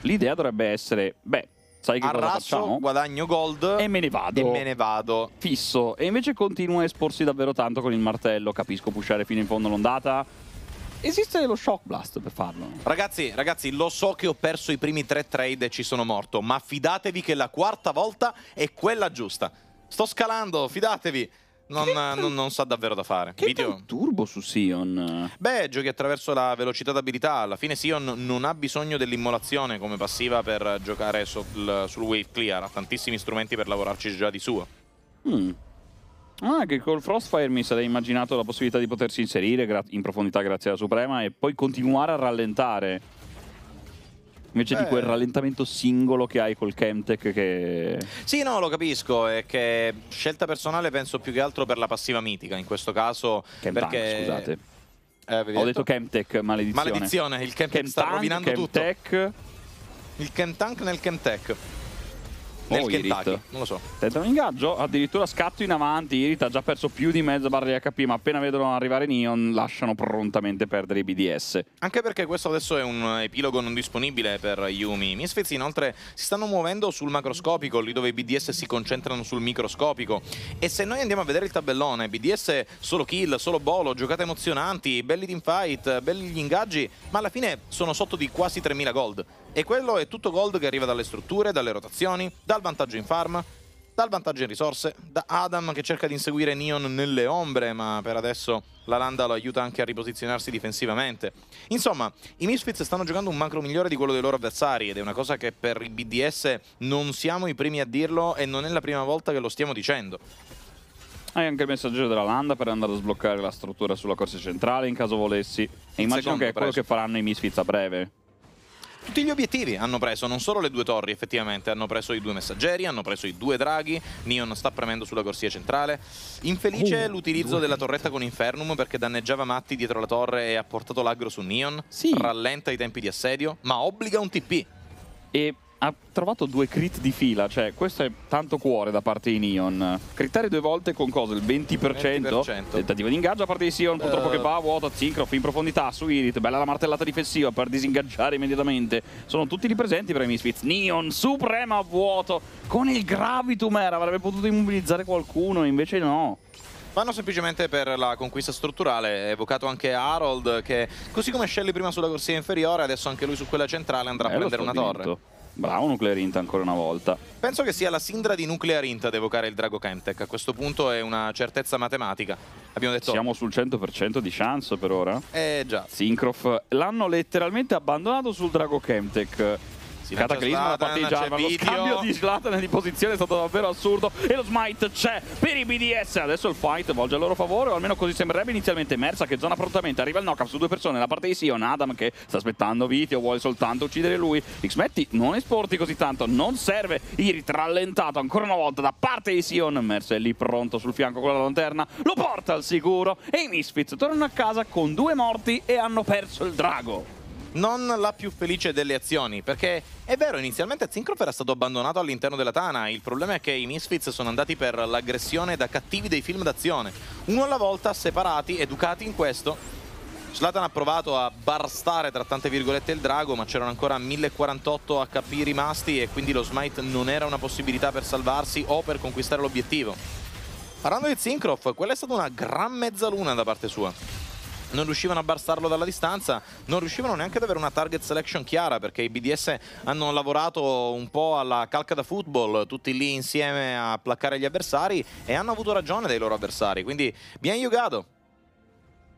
l'idea dovrebbe essere, beh, sai che Arraso, cosa facciamo? guadagno gold e me ne vado. E me ne vado. Fisso. E invece continua a esporsi davvero tanto con il martello. Capisco pushare fino in fondo l'ondata esiste lo shock blast per farlo. Ragazzi, ragazzi, lo so che ho perso i primi tre trade e ci sono morto, ma fidatevi che la quarta volta è quella giusta. Sto scalando, fidatevi. Non, non, non, sa davvero da fare. Che Video. turbo su Sion? Beh, giochi attraverso la velocità d'abilità. Alla fine Sion non ha bisogno dell'immolazione come passiva per giocare sul, sul wave clear. Ha tantissimi strumenti per lavorarci già di suo. Mm. Ah, che col Frostfire mi sarei immaginato la possibilità di potersi inserire in profondità grazie alla Suprema e poi continuare a rallentare. Invece eh. di quel eh. rallentamento singolo che hai col Chemtech che... Sì, no, lo capisco, è che scelta personale penso più che altro per la passiva mitica, in questo caso... Chemtank, perché... scusate. Eh, Ho detto, detto Chemtech, maledizione. Maledizione, il Chemtech Chem sta rovinando Chem tutto. Il Chemtank nel Chemtech nel oh, Kentucky, Irit. non lo so. Tenta un ingaggio, addirittura scatto in avanti, Irit ha già perso più di mezzo barra di HP, ma appena vedono arrivare Neon lasciano prontamente perdere i BDS. Anche perché questo adesso è un epilogo non disponibile per Yumi. Misfits inoltre si stanno muovendo sul macroscopico, lì dove i BDS si concentrano sul microscopico. E se noi andiamo a vedere il tabellone, BDS solo kill, solo bolo, giocate emozionanti, belli teamfight, belli gli ingaggi, ma alla fine sono sotto di quasi 3000 gold. E quello è tutto gold che arriva dalle strutture, dalle rotazioni, dal vantaggio in farm, dal vantaggio in risorse, da Adam che cerca di inseguire Neon nelle ombre, ma per adesso la Landa lo aiuta anche a riposizionarsi difensivamente. Insomma, i Misfits stanno giocando un macro migliore di quello dei loro avversari ed è una cosa che per il BDS non siamo i primi a dirlo e non è la prima volta che lo stiamo dicendo. Hai anche il messaggero della Landa per andare a sbloccare la struttura sulla corsa centrale in caso volessi. E immagino che è preso. quello che faranno i Misfits a breve tutti gli obiettivi hanno preso, non solo le due torri effettivamente, hanno preso i due messaggeri, hanno preso i due draghi, Neon sta premendo sulla corsia centrale. Infelice uh, l'utilizzo della torretta con Infernum perché danneggiava Matti dietro la torre e ha portato l'aggro su Neon, sì. rallenta i tempi di assedio, ma obbliga un TP. E ha trovato due crit di fila, cioè questo è tanto cuore da parte di Neon. Crittare due volte con cosa? Il 20%? 20%. Tentativa di ingaggio da parte di Sion, purtroppo uh. che va a vuoto, Zincroff in profondità su Irit, bella la martellata difensiva per disingaggiare immediatamente. Sono tutti lì presenti per i Misfits. Neon, suprema a vuoto, con il Gravitum era, avrebbe potuto immobilizzare qualcuno, invece no. Vanno semplicemente per la conquista strutturale, evocato anche Harold che così come Shelly prima sulla corsia inferiore, adesso anche lui su quella centrale andrà eh, a prendere una vinto. torre. Bravo Nuclear Int ancora una volta. Penso che sia la Sindra di Nuclear Int ad evocare il Drago Chemtech. A questo punto è una certezza matematica. Abbiamo detto... Siamo sul 100% di chance per ora. Eh già. Syncrof l'hanno letteralmente abbandonato sul Drago Chemtech. Si Cataclisma da parte Giarma, lo cambio di Slatan di posizione è stato davvero assurdo e lo smite c'è per i BDS, adesso il fight volge a loro favore o almeno così sembrerebbe inizialmente Mersa che zona prontamente, arriva il knockup su due persone, la parte di Sion, Adam che sta aspettando Vitio, vuole soltanto uccidere lui, Xmetti non esporti così tanto, non serve, Iri rallentato ancora una volta da parte di Sion, Mersa è lì pronto sul fianco con la lanterna, lo porta al sicuro e i Misfits tornano a casa con due morti e hanno perso il drago non la più felice delle azioni, perché è vero, inizialmente Zinkrov era stato abbandonato all'interno della tana, il problema è che i Misfits sono andati per l'aggressione da cattivi dei film d'azione, uno alla volta, separati, educati in questo. Slatan ha provato a barstare tra tante virgolette il drago, ma c'erano ancora 1048 HP rimasti e quindi lo smite non era una possibilità per salvarsi o per conquistare l'obiettivo. Parlando di Zinkroff, quella è stata una gran mezzaluna da parte sua non riuscivano a barstarlo dalla distanza, non riuscivano neanche ad avere una target selection chiara perché i BDS hanno lavorato un po' alla calca da football, tutti lì insieme a placcare gli avversari e hanno avuto ragione dei loro avversari, quindi bien jugato.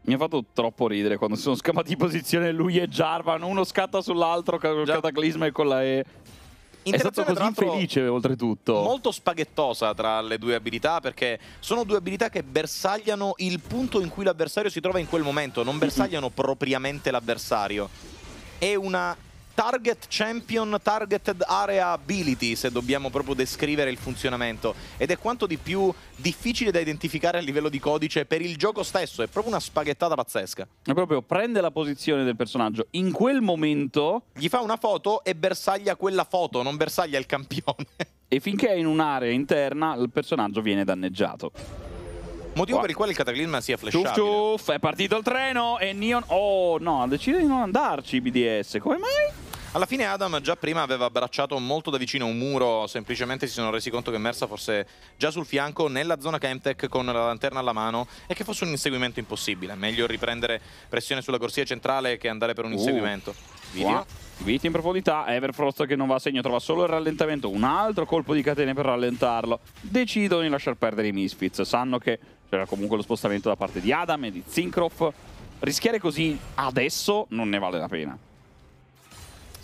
Mi ha fatto troppo ridere quando si sono scamati di posizione lui e Jarvan, uno scatta sull'altro, cataclisma e con la E. È stato così felice oltretutto. Molto spaghettosa tra le due abilità perché sono due abilità che bersagliano il punto in cui l'avversario si trova in quel momento, non bersagliano propriamente l'avversario. È una target champion, targeted area ability, se dobbiamo proprio descrivere il funzionamento. Ed è quanto di più difficile da identificare a livello di codice per il gioco stesso. È proprio una spaghettata pazzesca. È proprio prende la posizione del personaggio. In quel momento... Gli fa una foto e bersaglia quella foto, non bersaglia il campione. e finché è in un'area interna, il personaggio viene danneggiato. Motivo Qua. per il quale il cataclisma sia flashato. Ciuff, ciuff, è partito il treno e Neon... Oh no, ha deciso di non andarci BDS, come mai? Alla fine Adam già prima aveva abbracciato molto da vicino un muro, semplicemente si sono resi conto che Mersa fosse già sul fianco, nella zona Chemtech con la lanterna alla mano e che fosse un inseguimento impossibile. Meglio riprendere pressione sulla corsia centrale che andare per un uh. inseguimento. Video. Viti in profondità, Everfrost che non va a segno, trova solo il rallentamento, un altro colpo di catene per rallentarlo. Decidono di lasciar perdere i Misfits, sanno che c'era comunque lo spostamento da parte di Adam e di Zincroft. Rischiare così adesso non ne vale la pena.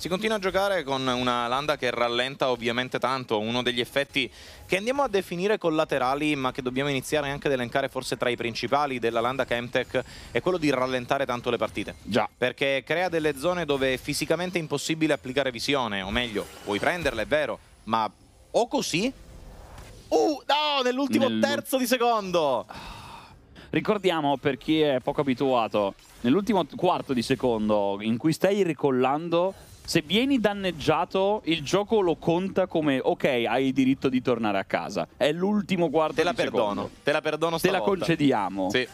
Si continua a giocare con una Landa che rallenta ovviamente tanto, uno degli effetti che andiamo a definire collaterali ma che dobbiamo iniziare anche ad elencare forse tra i principali della Landa Chemtech è quello di rallentare tanto le partite. Già. Perché crea delle zone dove è fisicamente impossibile applicare visione, o meglio, puoi prenderla è vero, ma o così... Uh, no, nell'ultimo Nell terzo di secondo! Ricordiamo per chi è poco abituato, nell'ultimo quarto di secondo in cui stai ricollando se vieni danneggiato, il gioco lo conta come ok, hai il diritto di tornare a casa. È l'ultimo quarto te la perdono, secondo. Te la perdono stavolta. Te la concediamo. Sì.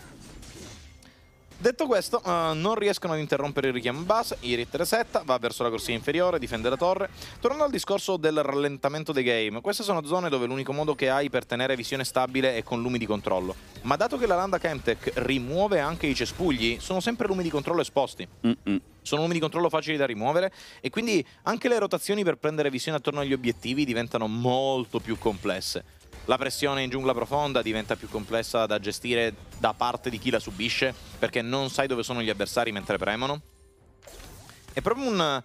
Detto questo, uh, non riescono ad interrompere il richiamo base, Irit resetta, va verso la corsia inferiore, difende la torre. Tornando al discorso del rallentamento dei game, queste sono zone dove l'unico modo che hai per tenere visione stabile è con lumi di controllo. Ma dato che la landa Chemtech rimuove anche i cespugli, sono sempre lumi di controllo esposti. Mm -mm sono nomi di controllo facili da rimuovere e quindi anche le rotazioni per prendere visione attorno agli obiettivi diventano molto più complesse. La pressione in giungla profonda diventa più complessa da gestire da parte di chi la subisce perché non sai dove sono gli avversari mentre premono. È proprio un...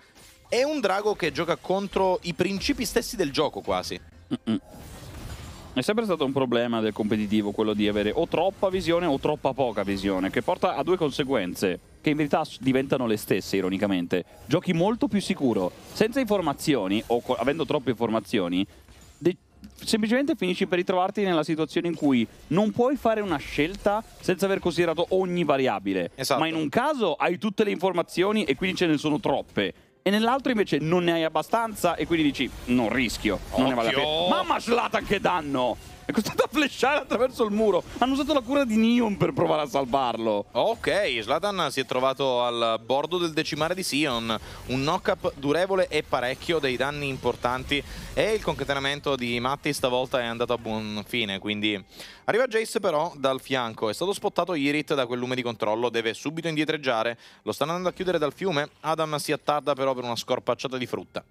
È un drago che gioca contro i principi stessi del gioco quasi. Mm -mm. È sempre stato un problema del competitivo quello di avere o troppa visione o troppa poca visione, che porta a due conseguenze, che in verità diventano le stesse ironicamente. Giochi molto più sicuro, senza informazioni o avendo troppe informazioni, semplicemente finisci per ritrovarti nella situazione in cui non puoi fare una scelta senza aver considerato ogni variabile. Esatto. Ma in un caso hai tutte le informazioni e quindi ce ne sono troppe e nell'altro invece non ne hai abbastanza e quindi dici non rischio, non Occhio. ne vale la pena. Mamma slata che danno! È costato a flashare attraverso il muro. Hanno usato la cura di Neon per provare a salvarlo. Ok, Slatan si è trovato al bordo del decimare di Sion. Un knock-up durevole e parecchio, dei danni importanti. E il concatenamento di Matti stavolta è andato a buon fine, quindi... Arriva Jace però dal fianco, è stato spottato Irit da quel lume di controllo, deve subito indietreggiare, lo stanno andando a chiudere dal fiume, Adam si attarda però per una scorpacciata di frutta.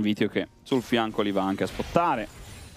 Vitio che sul fianco li va anche a spottare.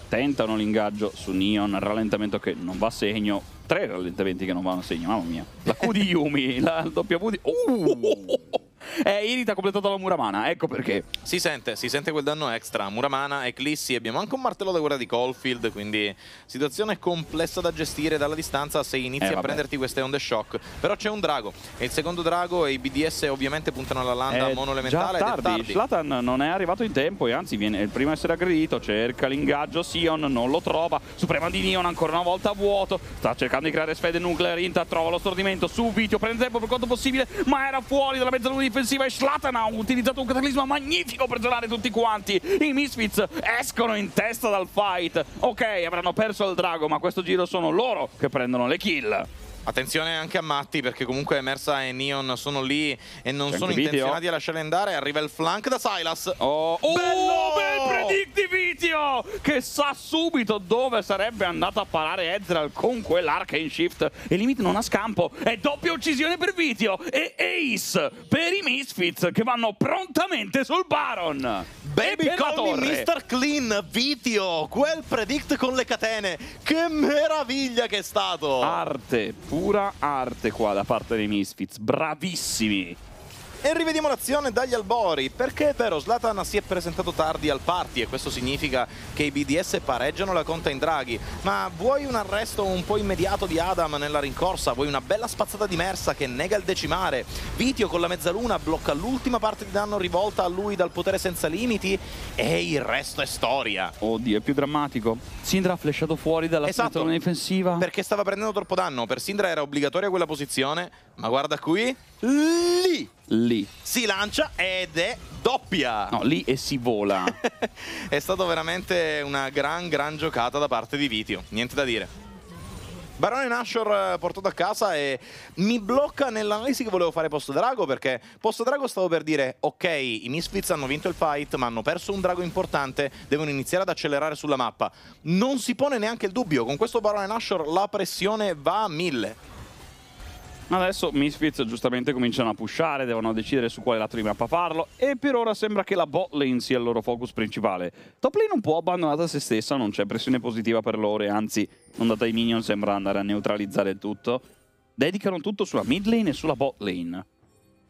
Tentano l'ingaggio su Neon, rallentamento che non va a segno. Tre rallentamenti che non vanno a segno, mamma mia. La Q di Yumi, la W di... Uh! Eh, Irit ha completato la Muramana, ecco perché. Si sente, si sente quel danno extra. Muramana, Eclissi, abbiamo anche un martello da guerra di Caulfield, quindi situazione complessa da gestire dalla distanza se inizi eh, a prenderti queste onde shock. Però c'è un drago, e il secondo drago e i BDS ovviamente puntano alla landa eh, monoelementale. Già tardi, tardi. non è arrivato in tempo e anzi viene il primo a essere aggredito, cerca l'ingaggio, Sion non lo trova, Suprema di Nion ancora una volta vuoto, sta cercando di creare sfede nuclear, Inta trova lo stordimento, subito prende tempo per quanto possibile, ma era fuori dalla mezzaluna di difensiva e Slatan ha utilizzato un cataclisma magnifico per gelare tutti quanti. I Misfits escono in testa dal fight. Ok, avranno perso il drago, ma questo giro sono loro che prendono le kill. Attenzione anche a Matti perché comunque Mersa e Neon sono lì e non sono video. intenzionati a lasciare andare. Arriva il flank da Silas. Oh, oh bello! Bel predict di Vitio che sa subito dove sarebbe andato a parare Ezreal con quell'arcane shift. E Limit non ha scampo. È doppia uccisione per Vitio e Ace per i Misfits che vanno prontamente sul Baron. Baby call me Mr. Clean, Vitio, quel predict con le catene. Che meraviglia che è stato! Arte, pura arte qua da parte dei Misfits, bravissimi! E rivediamo l'azione dagli albori, perché però vero, Slatan si è presentato tardi al party e questo significa che i BDS pareggiano la conta in draghi, ma vuoi un arresto un po' immediato di Adam nella rincorsa, vuoi una bella spazzata di Mersa che nega il decimare, Vitio con la mezzaluna blocca l'ultima parte di danno rivolta a lui dal potere senza limiti e il resto è storia. Oddio, è più drammatico. Sindra ha flashato fuori dalla esatto, difensiva. Perché stava prendendo troppo danno, per Sindra era obbligatoria quella posizione, ma guarda qui. Lì. Lì. Si lancia ed è doppia. No, lì e si vola. è stata veramente una gran, gran giocata da parte di Vitio. Niente da dire. Barone Nashor eh, portato a casa e mi blocca nell'analisi che volevo fare posto drago perché posto drago stavo per dire ok i Misfits hanno vinto il fight ma hanno perso un drago importante devono iniziare ad accelerare sulla mappa non si pone neanche il dubbio con questo Barone Nashor la pressione va a mille Adesso Misfits giustamente cominciano a pushare, devono decidere su quale lato di mappa farlo e per ora sembra che la bot lane sia il loro focus principale. Top lane un po' abbandonata a se stessa, non c'è pressione positiva per loro e anzi, non data dai minion sembra andare a neutralizzare il tutto. Dedicano tutto sulla mid lane e sulla bot lane.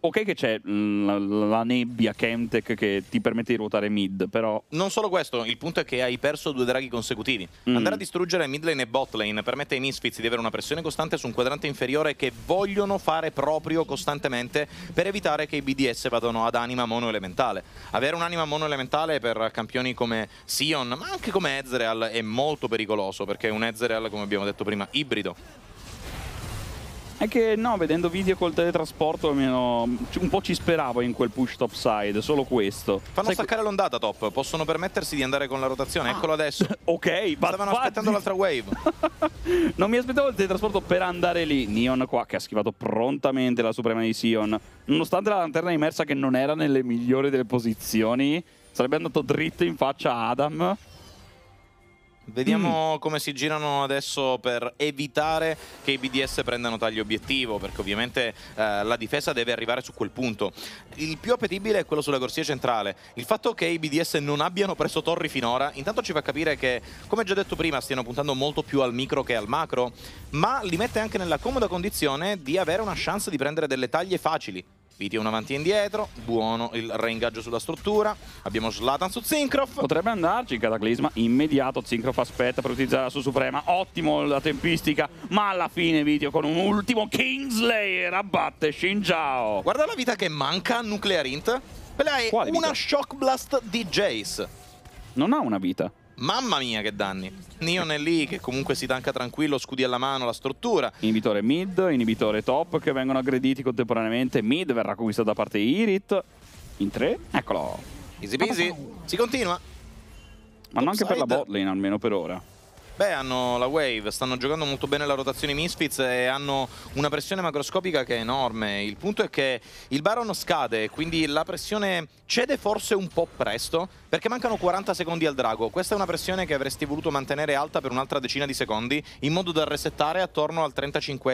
Ok che c'è mm, la, la, nebbia Chemtech che ti permette di ruotare mid, però... Non solo questo, il punto è che hai perso due draghi consecutivi. Mm. Andare a distruggere mid lane e bot lane permette ai Misfits di avere una pressione costante su un quadrante inferiore che vogliono fare proprio costantemente per evitare che i BDS vadano ad anima monoelementale. Avere un'anima monoelementale per campioni come Sion, ma anche come Ezreal, è molto pericoloso, perché un Ezreal, come abbiamo detto prima, ibrido è che no, vedendo video col teletrasporto almeno un po' ci speravo in quel push top side, solo questo. Fanno Sai staccare l'ondata top, possono permettersi di andare con la rotazione, ah. eccolo adesso. ok, ma stavano fatti. aspettando l'altra wave. non mi aspettavo il teletrasporto per andare lì. Neon qua che ha schivato prontamente la suprema di Sion, nonostante la lanterna immersa che non era nelle migliori delle posizioni, sarebbe andato dritto in faccia a Adam. Vediamo mm. come si girano adesso per evitare che i BDS prendano tagli obiettivo, perché ovviamente eh, la difesa deve arrivare su quel punto. Il più appetibile è quello sulla corsia centrale. Il fatto che i BDS non abbiano preso torri finora, intanto ci fa capire che, come già detto prima, stiano puntando molto più al micro che al macro, ma li mette anche nella comoda condizione di avere una chance di prendere delle taglie facili. Video un avanti e indietro, buono il reingaggio sulla struttura, abbiamo Slatan su Zincrof. Potrebbe andarci il cataclisma immediato, Zincrof aspetta per utilizzare la sua suprema, ottimo la tempistica, ma alla fine Vitio con un ultimo Kingslayer abbatte Shinjao. Guarda la vita che manca a Nuclear Int, quella è Quale una vita? Shock Blast di Jace. Non ha una vita. Mamma mia che danni. Neon è lì che comunque si tanca tranquillo, scudi alla mano, la struttura. Inibitore mid, inibitore top che vengono aggrediti contemporaneamente. Mid verrà conquistato da parte Irit. In tre, eccolo. Easy peasy, si continua. Ma non anche per la botlane almeno per ora. Beh, hanno la wave, stanno giocando molto bene la rotazione Misfits e hanno una pressione macroscopica che è enorme. Il punto è che il Baron scade, quindi la pressione cede forse un po' presto, perché mancano 40 secondi al drago. Questa è una pressione che avresti voluto mantenere alta per un'altra decina di secondi in modo da resettare attorno al 35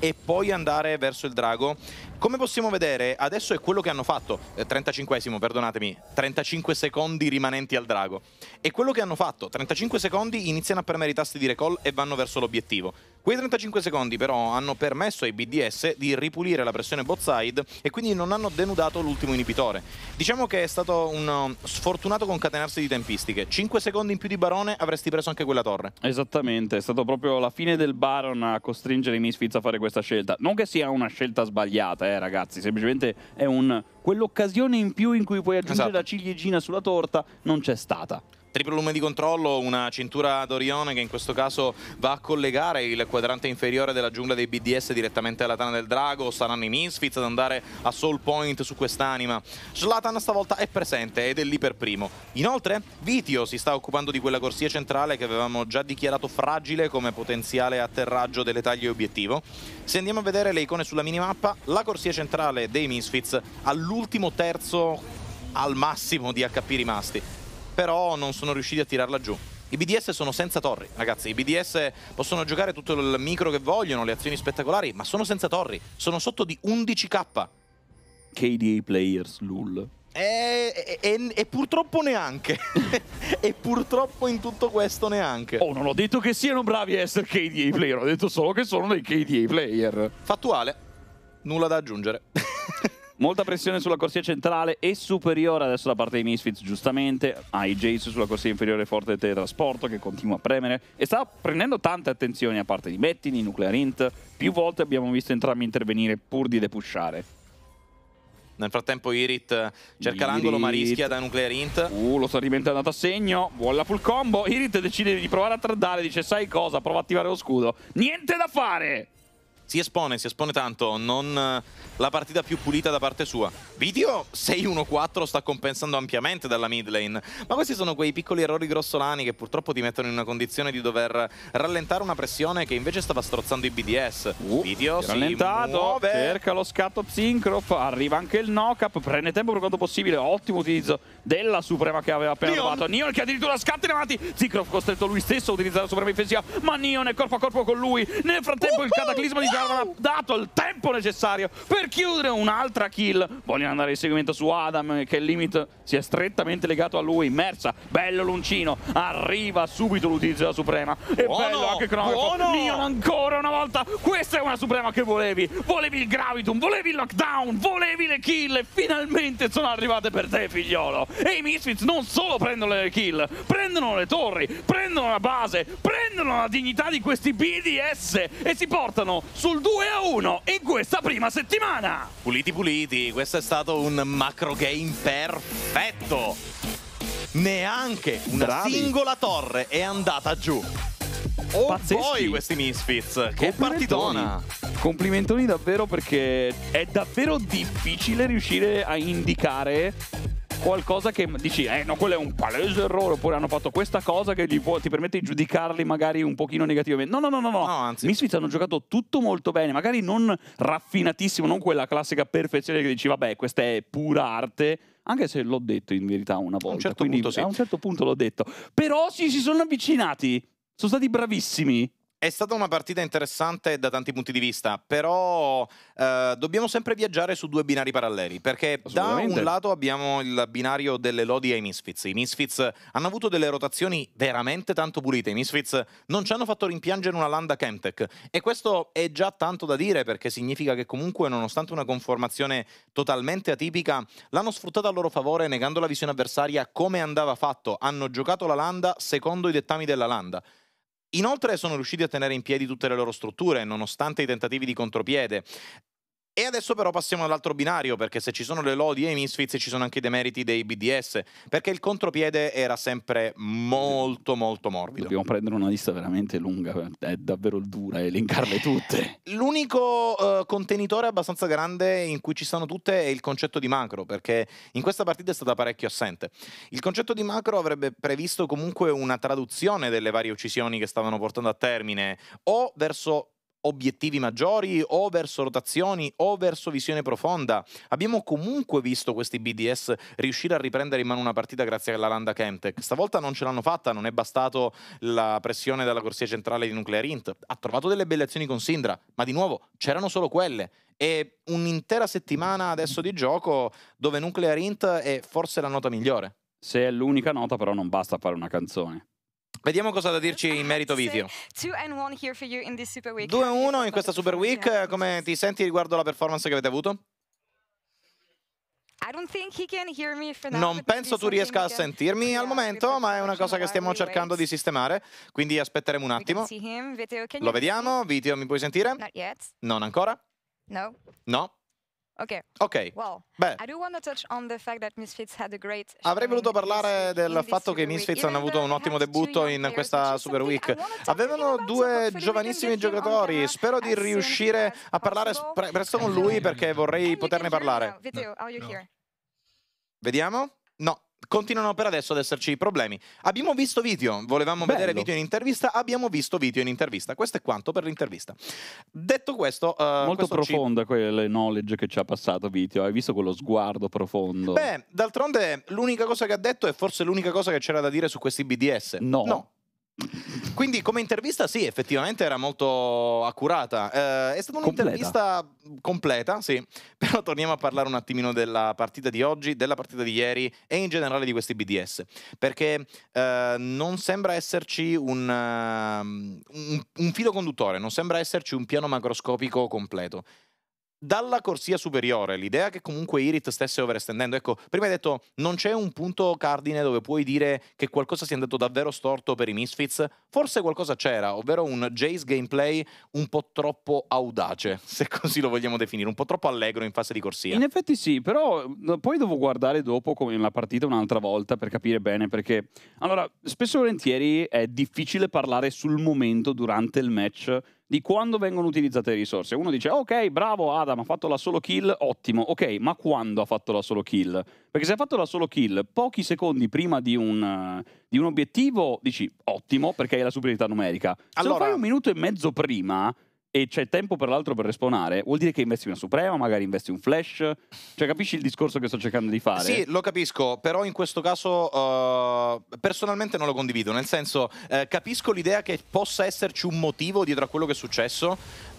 e poi andare verso il drago. Come possiamo vedere, adesso è quello che hanno fatto, eh, 35esimo, perdonatemi, 35 secondi rimanenti al drago. È quello che hanno fatto, 35 secondi iniziano a premere i tasti di recall e vanno verso l'obiettivo. Quei 35 secondi però hanno permesso ai BDS di ripulire la pressione bot side e quindi non hanno denudato l'ultimo inibitore. Diciamo che è stato uno um, sfortunato fortunato concatenarsi di tempistiche. 5 secondi in più di Barone avresti preso anche quella torre. Esattamente, è stata proprio la fine del Baron a costringere i Misfits a fare questa scelta. Non che sia una scelta sbagliata, eh, ragazzi, semplicemente è un quell'occasione in più in cui puoi aggiungere esatto. la ciliegina sulla torta non c'è stata triplo lume di controllo, una cintura d'Orione che in questo caso va a collegare il quadrante inferiore della giungla dei BDS direttamente alla Tana del Drago, saranno i Misfits ad andare a soul point su quest'anima. Slatan stavolta è presente ed è lì per primo. Inoltre Vitio si sta occupando di quella corsia centrale che avevamo già dichiarato fragile come potenziale atterraggio delle taglie obiettivo. Se andiamo a vedere le icone sulla minimappa, la corsia centrale dei Misfits all'ultimo terzo al massimo di HP rimasti però non sono riusciti a tirarla giù. I BDS sono senza torri, ragazzi. I BDS possono giocare tutto il micro che vogliono, le azioni spettacolari, ma sono senza torri. Sono sotto di 11k. KDA players, lul. E, e, e, purtroppo neanche. e purtroppo in tutto questo neanche. Oh, non ho detto che siano bravi a essere KDA player, ho detto solo che sono dei KDA player. Fattuale. Nulla da aggiungere. Molta pressione sulla corsia centrale e superiore adesso da parte dei Misfits, giustamente. Ai Jace sulla corsia inferiore forte del teletrasporto che continua a premere. E sta prendendo tante attenzioni a parte di Bettini, Nuclear Int. Più volte abbiamo visto entrambi intervenire pur di depushare. Nel frattempo Irit eh, cerca l'angolo ma rischia da Nuclear Int. Uh, lo stavimento è andato a segno. Vuole la full combo. Irit decide di provare a tradare. Dice sai cosa? Prova a attivare lo scudo. Niente da fare! si espone, si espone tanto, non eh, la partita più pulita da parte sua. Video 6-1-4 sta compensando ampiamente dalla mid lane, ma questi sono quei piccoli errori grossolani che purtroppo ti mettono in una condizione di dover rallentare una pressione che invece stava strozzando i BDS. Uh, Video si rallentato, muove. cerca lo scatto psincro, arriva anche il knock-up, prende tempo per quanto possibile, ottimo utilizzo della Suprema che aveva appena trovato. Neon che addirittura scatta in avanti, Zincroft costretto lui stesso a utilizzare la Suprema difensiva, ma Neon è corpo a corpo con lui, nel frattempo uh -huh. il cataclismo di Jarvan ha dato il tempo necessario per chiudere un'altra kill. Vogliono andare in seguimento su Adam, che il limit sia strettamente legato a lui. Mersa, bello l'uncino, arriva subito l'utilizzo della Suprema. E buono, bello anche Cronoco. Neon ancora una volta. Questa è una Suprema che volevi. Volevi il Gravitum, volevi il Lockdown, volevi le kill. E finalmente sono arrivate per te, figliolo. E i Misfits non solo prendono le kill, prendono le torri, prendono la base, prendono la dignità di questi BDS e si portano su sul 2 a 1 in questa prima settimana. Puliti puliti, questo è stato un macro game perfetto. Neanche una Bravi. singola torre è andata giù. Oh Pazzeschi. poi questi Misfits, che partitona! Complimentoni davvero perché è davvero difficile riuscire a indicare qualcosa che dici, eh no, quello è un palese errore, oppure hanno fatto questa cosa che può, ti permette di giudicarli magari un pochino negativamente. No, no, no, no, no. no anzi. Misfits hanno giocato tutto molto bene, magari non raffinatissimo, non quella classica perfezione che dici, vabbè, questa è pura arte anche se l'ho detto in verità una volta, a un certo, punto, sì. a un certo punto l'ho detto, però sì, si sono avvicinati, sono stati bravissimi. È stata una partita interessante da tanti punti di vista, però eh, dobbiamo sempre viaggiare su due binari paralleli, perché da un lato abbiamo il binario delle lodi ai Misfits. I Misfits hanno avuto delle rotazioni veramente tanto pulite, i Misfits non ci hanno fatto rimpiangere una landa Chemtech e questo è già tanto da dire perché significa che comunque nonostante una conformazione totalmente atipica, l'hanno sfruttata a loro favore negando la visione avversaria come andava fatto, hanno giocato la landa secondo i dettami della landa. Inoltre sono riusciti a tenere in piedi tutte le loro strutture, nonostante i tentativi di contropiede. E adesso però passiamo all'altro binario, perché se ci sono le lodi e i misfits ci sono anche i demeriti dei BDS, perché il contropiede era sempre molto molto morbido. Dobbiamo prendere una lista veramente lunga, è davvero dura elencarle tutte. L'unico uh, contenitore abbastanza grande in cui ci stanno tutte è il concetto di macro, perché in questa partita è stata parecchio assente. Il concetto di macro avrebbe previsto comunque una traduzione delle varie uccisioni che stavano portando a termine o verso obiettivi maggiori o verso rotazioni o verso visione profonda. Abbiamo comunque visto questi BDS riuscire a riprendere in mano una partita grazie alla Landa Chemtech. Stavolta non ce l'hanno fatta, non è bastato la pressione dalla corsia centrale di Nuclear Int. Ha trovato delle belle azioni con Sindra, ma di nuovo c'erano solo quelle. E un'intera settimana adesso di gioco dove Nuclear Int è forse la nota migliore. Se è l'unica nota però non basta fare una canzone Vediamo cosa ha da dirci in merito video. 2-1 in questa Super Week, come ti senti riguardo alla performance che avete avuto? Non penso tu riesca a sentirmi al momento, ma è una cosa che stiamo cercando di sistemare, quindi aspetteremo un attimo. Lo vediamo, Vitio, mi puoi sentire? Non ancora? No. No? Okay. ok. Well, Beh. Avrei voluto parlare del fatto che Misfits hanno avuto un ottimo debutto in questa Super Week. Avevano due giovanissimi giocatori. Spero di riuscire a parlare presto con lui perché vorrei poterne parlare. No. Vediamo. Continuano per adesso ad esserci problemi. Abbiamo visto video, volevamo Bello. vedere video in intervista, abbiamo visto video in intervista. Questo è quanto per l'intervista. Detto questo... Uh, Molto questo profonda ci... quel knowledge che ci ha passato Vito, hai visto quello sguardo profondo? Beh, d'altronde l'unica cosa che ha detto è forse l'unica cosa che c'era da dire su questi BDS. No. no. Quindi come intervista sì, effettivamente era molto accurata. Eh, è stata un'intervista completa. completa, sì. Però torniamo a parlare un attimino della partita di oggi, della partita di ieri e in generale di questi BDS. Perché eh, non sembra esserci un, uh, un, un filo conduttore, non sembra esserci un piano macroscopico completo dalla corsia superiore, l'idea che comunque Irit stesse overestendendo. Ecco, prima hai detto non c'è un punto cardine dove puoi dire che qualcosa sia andato davvero storto per i Misfits, forse qualcosa c'era, ovvero un Jace gameplay un po' troppo audace, se così lo vogliamo definire, un po' troppo allegro in fase di corsia. In effetti sì, però poi devo guardare dopo come la partita un'altra volta per capire bene perché allora spesso e volentieri è difficile parlare sul momento durante il match di quando vengono utilizzate le risorse. Uno dice, ok, bravo Adam, ha fatto la solo kill, ottimo, ok, ma quando ha fatto la solo kill? Perché se ha fatto la solo kill pochi secondi prima di un, di un obiettivo, dici, ottimo, perché hai la superiorità numerica. Se allora... lo fai un minuto e mezzo prima e c'è tempo per l'altro per respawnare, vuol dire che investi una Suprema, magari investi un Flash. Cioè, capisci il discorso che sto cercando di fare? Sì, lo capisco, però in questo caso uh, personalmente non lo condivido. Nel senso, uh, capisco l'idea che possa esserci un motivo dietro a quello che è successo,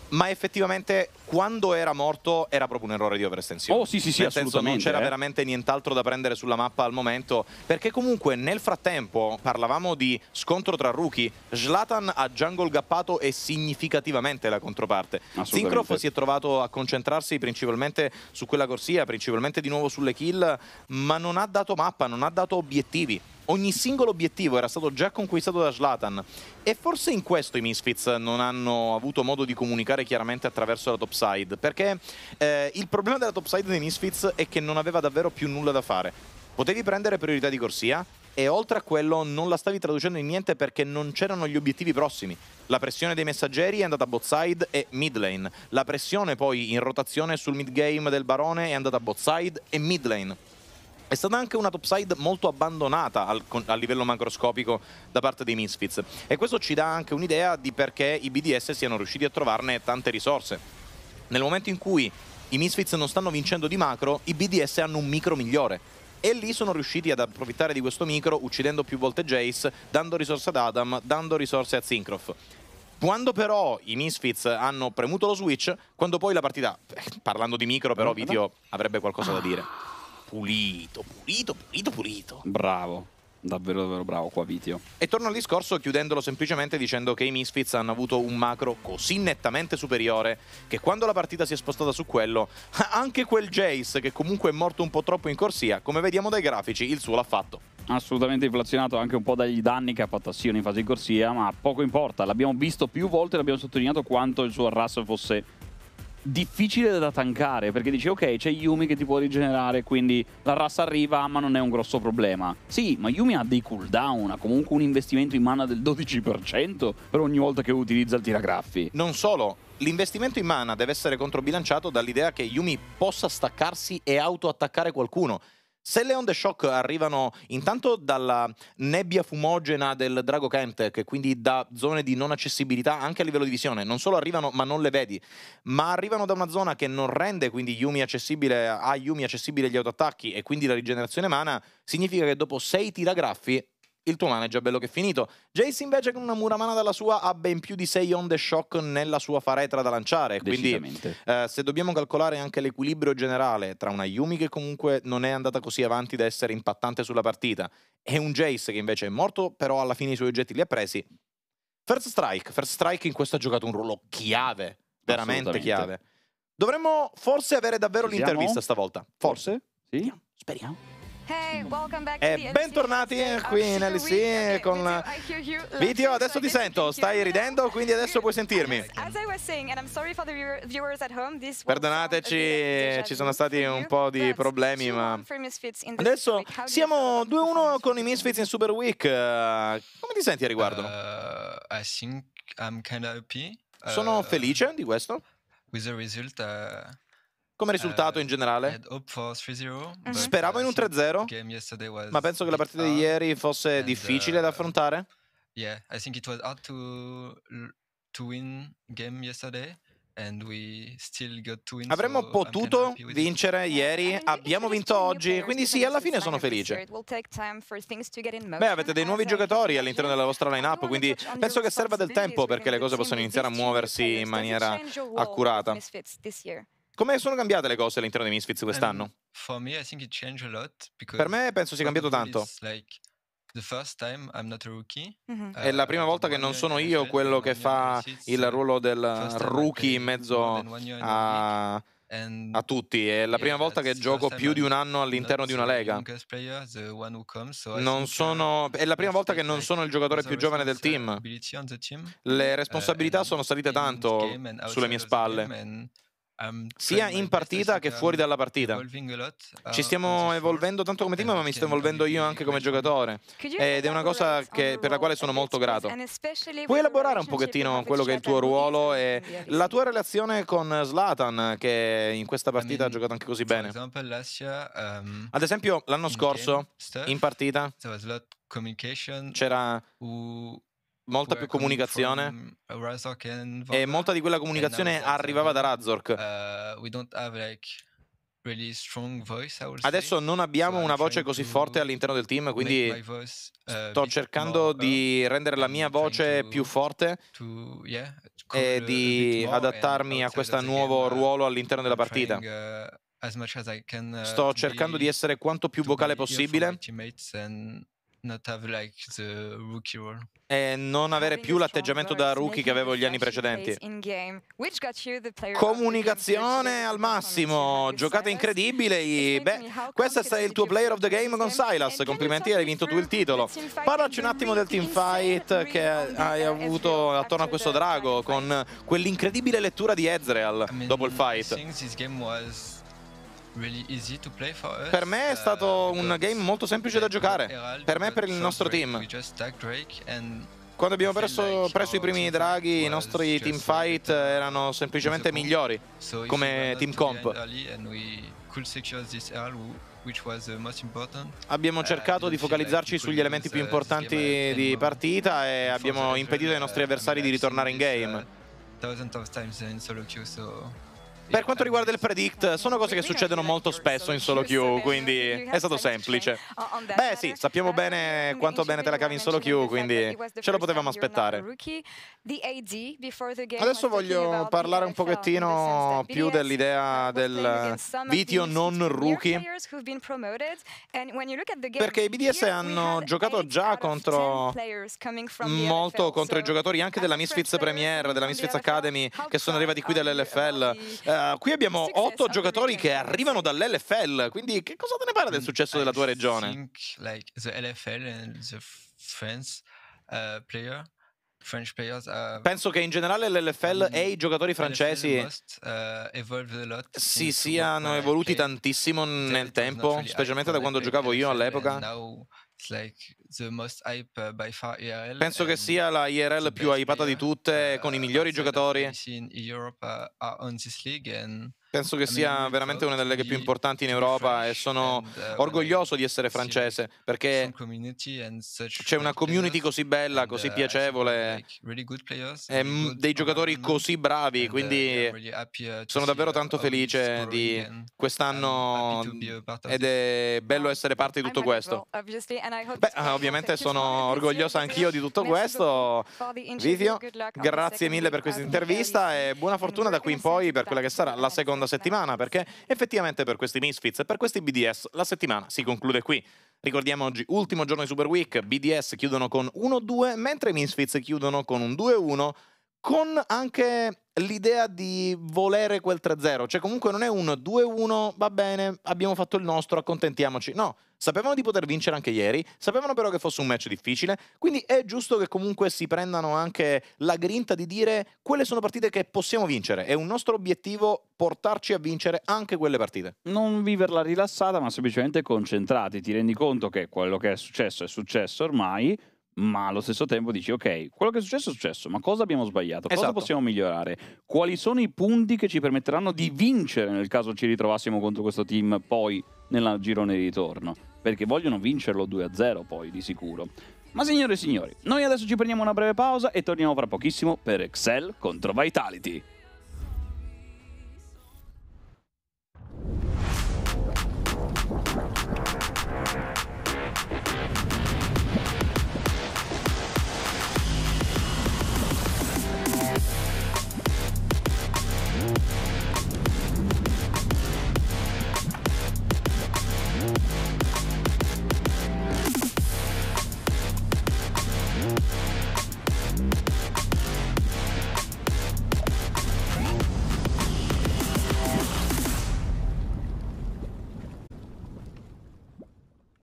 ma effettivamente quando era morto era proprio un errore di overestensione. Oh sì sì sì, Nel senso non c'era eh. veramente nient'altro da prendere sulla mappa al momento, perché comunque nel frattempo parlavamo di scontro tra rookie, Zlatan ha jungle gappato e significativamente la controparte. Syncrof si è trovato a concentrarsi principalmente su quella corsia, principalmente di nuovo sulle kill, ma non ha dato mappa, non ha dato obiettivi ogni singolo obiettivo era stato già conquistato da Slatan e forse in questo i Misfits non hanno avuto modo di comunicare chiaramente attraverso la top side, perché eh, il problema della topside dei Misfits è che non aveva davvero più nulla da fare. Potevi prendere priorità di corsia, e oltre a quello non la stavi traducendo in niente perché non c'erano gli obiettivi prossimi. La pressione dei messaggeri è andata a e mid lane. La pressione poi in rotazione sul mid game del barone è andata a e mid lane. È stata anche una topside molto abbandonata al, a livello macroscopico da parte dei Misfits e questo ci dà anche un'idea di perché i BDS siano riusciti a trovarne tante risorse. Nel momento in cui i Misfits non stanno vincendo di macro, i BDS hanno un micro migliore. E lì sono riusciti ad approfittare di questo micro uccidendo più volte Jace, dando risorse ad Adam, dando risorse a Zincroft. Quando però i Misfits hanno premuto lo switch, quando poi la partita... Eh, parlando di micro però, Vitio avrebbe qualcosa da dire. Ah. Pulito, pulito, pulito, pulito. Bravo davvero davvero bravo qua Vitio. E torno al discorso chiudendolo semplicemente dicendo che i Misfits hanno avuto un macro così nettamente superiore che quando la partita si è spostata su quello, anche quel Jace che comunque è morto un po' troppo in corsia, come vediamo dai grafici, il suo l'ha fatto. Assolutamente inflazionato anche un po' dagli danni che ha fatto a Sion in fase di corsia, ma poco importa, l'abbiamo visto più volte e l'abbiamo sottolineato quanto il suo arrasso fosse difficile da tankare perché dici ok c'è Yumi che ti può rigenerare quindi la rassa arriva ma non è un grosso problema sì ma Yumi ha dei cooldown ha comunque un investimento in mana del 12% per ogni volta che utilizza il tiragraffi non solo l'investimento in mana deve essere controbilanciato dall'idea che Yumi possa staccarsi e autoattaccare qualcuno se le onde shock arrivano intanto dalla nebbia fumogena del Drago Kent, che quindi da zone di non accessibilità anche a livello di visione, non solo arrivano ma non le vedi, ma arrivano da una zona che non rende quindi Yumi accessibile a Yumi accessibile gli autoattacchi e quindi la rigenerazione mana, significa che dopo 6 tiragraffi il tuo manager bello che è finito. Jace invece con una muramana dalla sua ha ben più di 6 onde shock nella sua faretra da lanciare, quindi eh, se dobbiamo calcolare anche l'equilibrio generale tra una Yumi che comunque non è andata così avanti da essere impattante sulla partita e un Jace che invece è morto però alla fine i suoi oggetti li ha presi, First Strike, First Strike in questo ha giocato un ruolo chiave, veramente chiave. Dovremmo forse avere davvero l'intervista stavolta, forse? Sì? Speriamo. Speriamo. E eh, bentornati eh, qui in LC con Vitio, adesso ti sento, stai ridendo, quindi adesso puoi sentirmi. Perdonateci, ci sono stati un po' di problemi, ma adesso siamo 2-1 con i Misfits in Super Week. Eh, come ti senti a riguardo? Uh, sono uh, felice di questo. Con il risultato... Come risultato in generale? Eh, mhm. Speravo in uh, un 3-0, ma penso che la partita di ieri fosse uh, difficile da affrontare. Avremmo potuto vincere ieri, eh, eh, abbiamo vinto oggi, quindi sì, alla fine sono felice. Beh, avete dei nuovi giocatori all'interno della vostra lineup, quindi penso che serva del tempo perché le cose possano iniziare a muoversi in maniera accurata. Come sono cambiate le cose all'interno dei Misfits quest'anno? Um, me, lot, per me penso sia cambiato tanto. Like rookie, mm-hmm. Uh, è la prima uh, volta che non sono io quello che fa il ruolo del rookie in mezzo a, a tutti. È la prima volta che gioco più di un anno all'interno di una lega. Uh, è la prima volta che non sono il giocatore più giovane del team. Le uh, responsabilità sono salite tanto sulle mie spalle. Ehm, sia in partita che fuori dalla partita. Eh, Ci stiamo evolvendo tanto come eh, team, ma mi sto evolvendo io anche come giocatore. Eh, ed è una cosa che, per la quale sono molto grato. Puoi elaborare un pochettino quello che è il tuo ruolo e la tua relazione con Slatan, che in questa partita ha giocato anche così bene. Ehm, Ad esempio, l'anno scorso, in partita, c'era molta più comunicazione mm, e molta di quella comunicazione arrivava da Razork. Eh, Adesso non abbiamo una voce così forte all'interno del team, quindi eh, sto cercando di eh, rendere la mia voce più forte e di adattarmi a questo nuovo uh, ruolo all'interno della partita. Uh, uh, sto cercando di essere quanto più vocale possibile not have eh, like the rookie role. E non avere più l'atteggiamento da rookie che avevo gli anni precedenti. Comunicazione al massimo, giocata incredibile. Beh, questo è il tuo player of the game con Silas. Complimenti, hai vinto tu il titolo. Parlaci un attimo del team fight che hai avuto attorno a questo drago con quell'incredibile lettura di Ezreal dopo il fight. game per me è stato uh, un game molto semplice da giocare, per me e per il nostro team. Quando abbiamo perso, presso i primi draghi i nostri team fight erano semplicemente migliori come team comp. Abbiamo uh, cercato di focalizzarci sugli elementi più uh, importanti di partita e abbiamo impedito ai nostri avversari di ritornare in game. Per quanto riguarda il predict, sono cose che succedono molto spesso in solo queue, quindi è stato semplice. Beh sì, sappiamo bene quanto bene te la cavi in solo queue, quindi ce lo potevamo aspettare. Adesso voglio parlare un pochettino più dell'idea del video non rookie, perché i BDS hanno giocato già contro molto contro i giocatori anche della Misfits Premier, della Misfits Academy, che sono arrivati qui dall'LFL. Eh, eh, qui abbiamo otto giocatori che arrivano dall'LFL, quindi che cosa te ne pare del mm, successo della tua regione? Penso che in generale l'LFL mm, e i giocatori francesi uh, si siano evoluti tantissimo nel tempo, specialmente da quando giocavo io all'epoca like IRL, uh, Penso che sia la IRL più hypata di tutte, con i uh, migliori giocatori. In Europe, uh, on this league and Penso che sia veramente una delle più importanti in Europa e sono eh, orgoglioso di essere francese perché c'è una community eh, così bella, così eh, piacevole e dei giocatori così bravi, quindi sono davvero tanto felice di quest'anno ed è bello essere parte di tutto questo. Beh, ovviamente sono orgoglioso anch'io di tutto questo. Vivio, grazie mille per questa intervista e buona fortuna da qui in poi per quella che sarà la seconda seconda settimana perché effettivamente per questi Misfits e per questi BDS la settimana si conclude qui. Ricordiamo oggi ultimo giorno di Super Week, BDS chiudono con 1-2 mentre i Misfits chiudono con un 2-1 con anche l'idea di volere quel 3-0, cioè comunque non è un 2-1, va bene, abbiamo fatto il nostro, accontentiamoci. No, sapevano di poter vincere anche ieri, sapevano però che fosse un match difficile, quindi è giusto che comunque si prendano anche la grinta di dire quelle sono partite che possiamo vincere, è un nostro obiettivo portarci a vincere anche quelle partite. Non viverla rilassata, ma semplicemente concentrati, ti rendi conto che quello che è successo è successo ormai ma allo stesso tempo dici ok, quello che è successo è successo, ma cosa abbiamo sbagliato? Cosa esatto. possiamo migliorare? Quali sono i punti che ci permetteranno di vincere nel caso ci ritrovassimo contro questo team poi nel girone di ritorno? Perché vogliono vincerlo 2-0 poi di sicuro. Ma signore e signori, noi adesso ci prendiamo una breve pausa e torniamo fra pochissimo per Excel contro Vitality.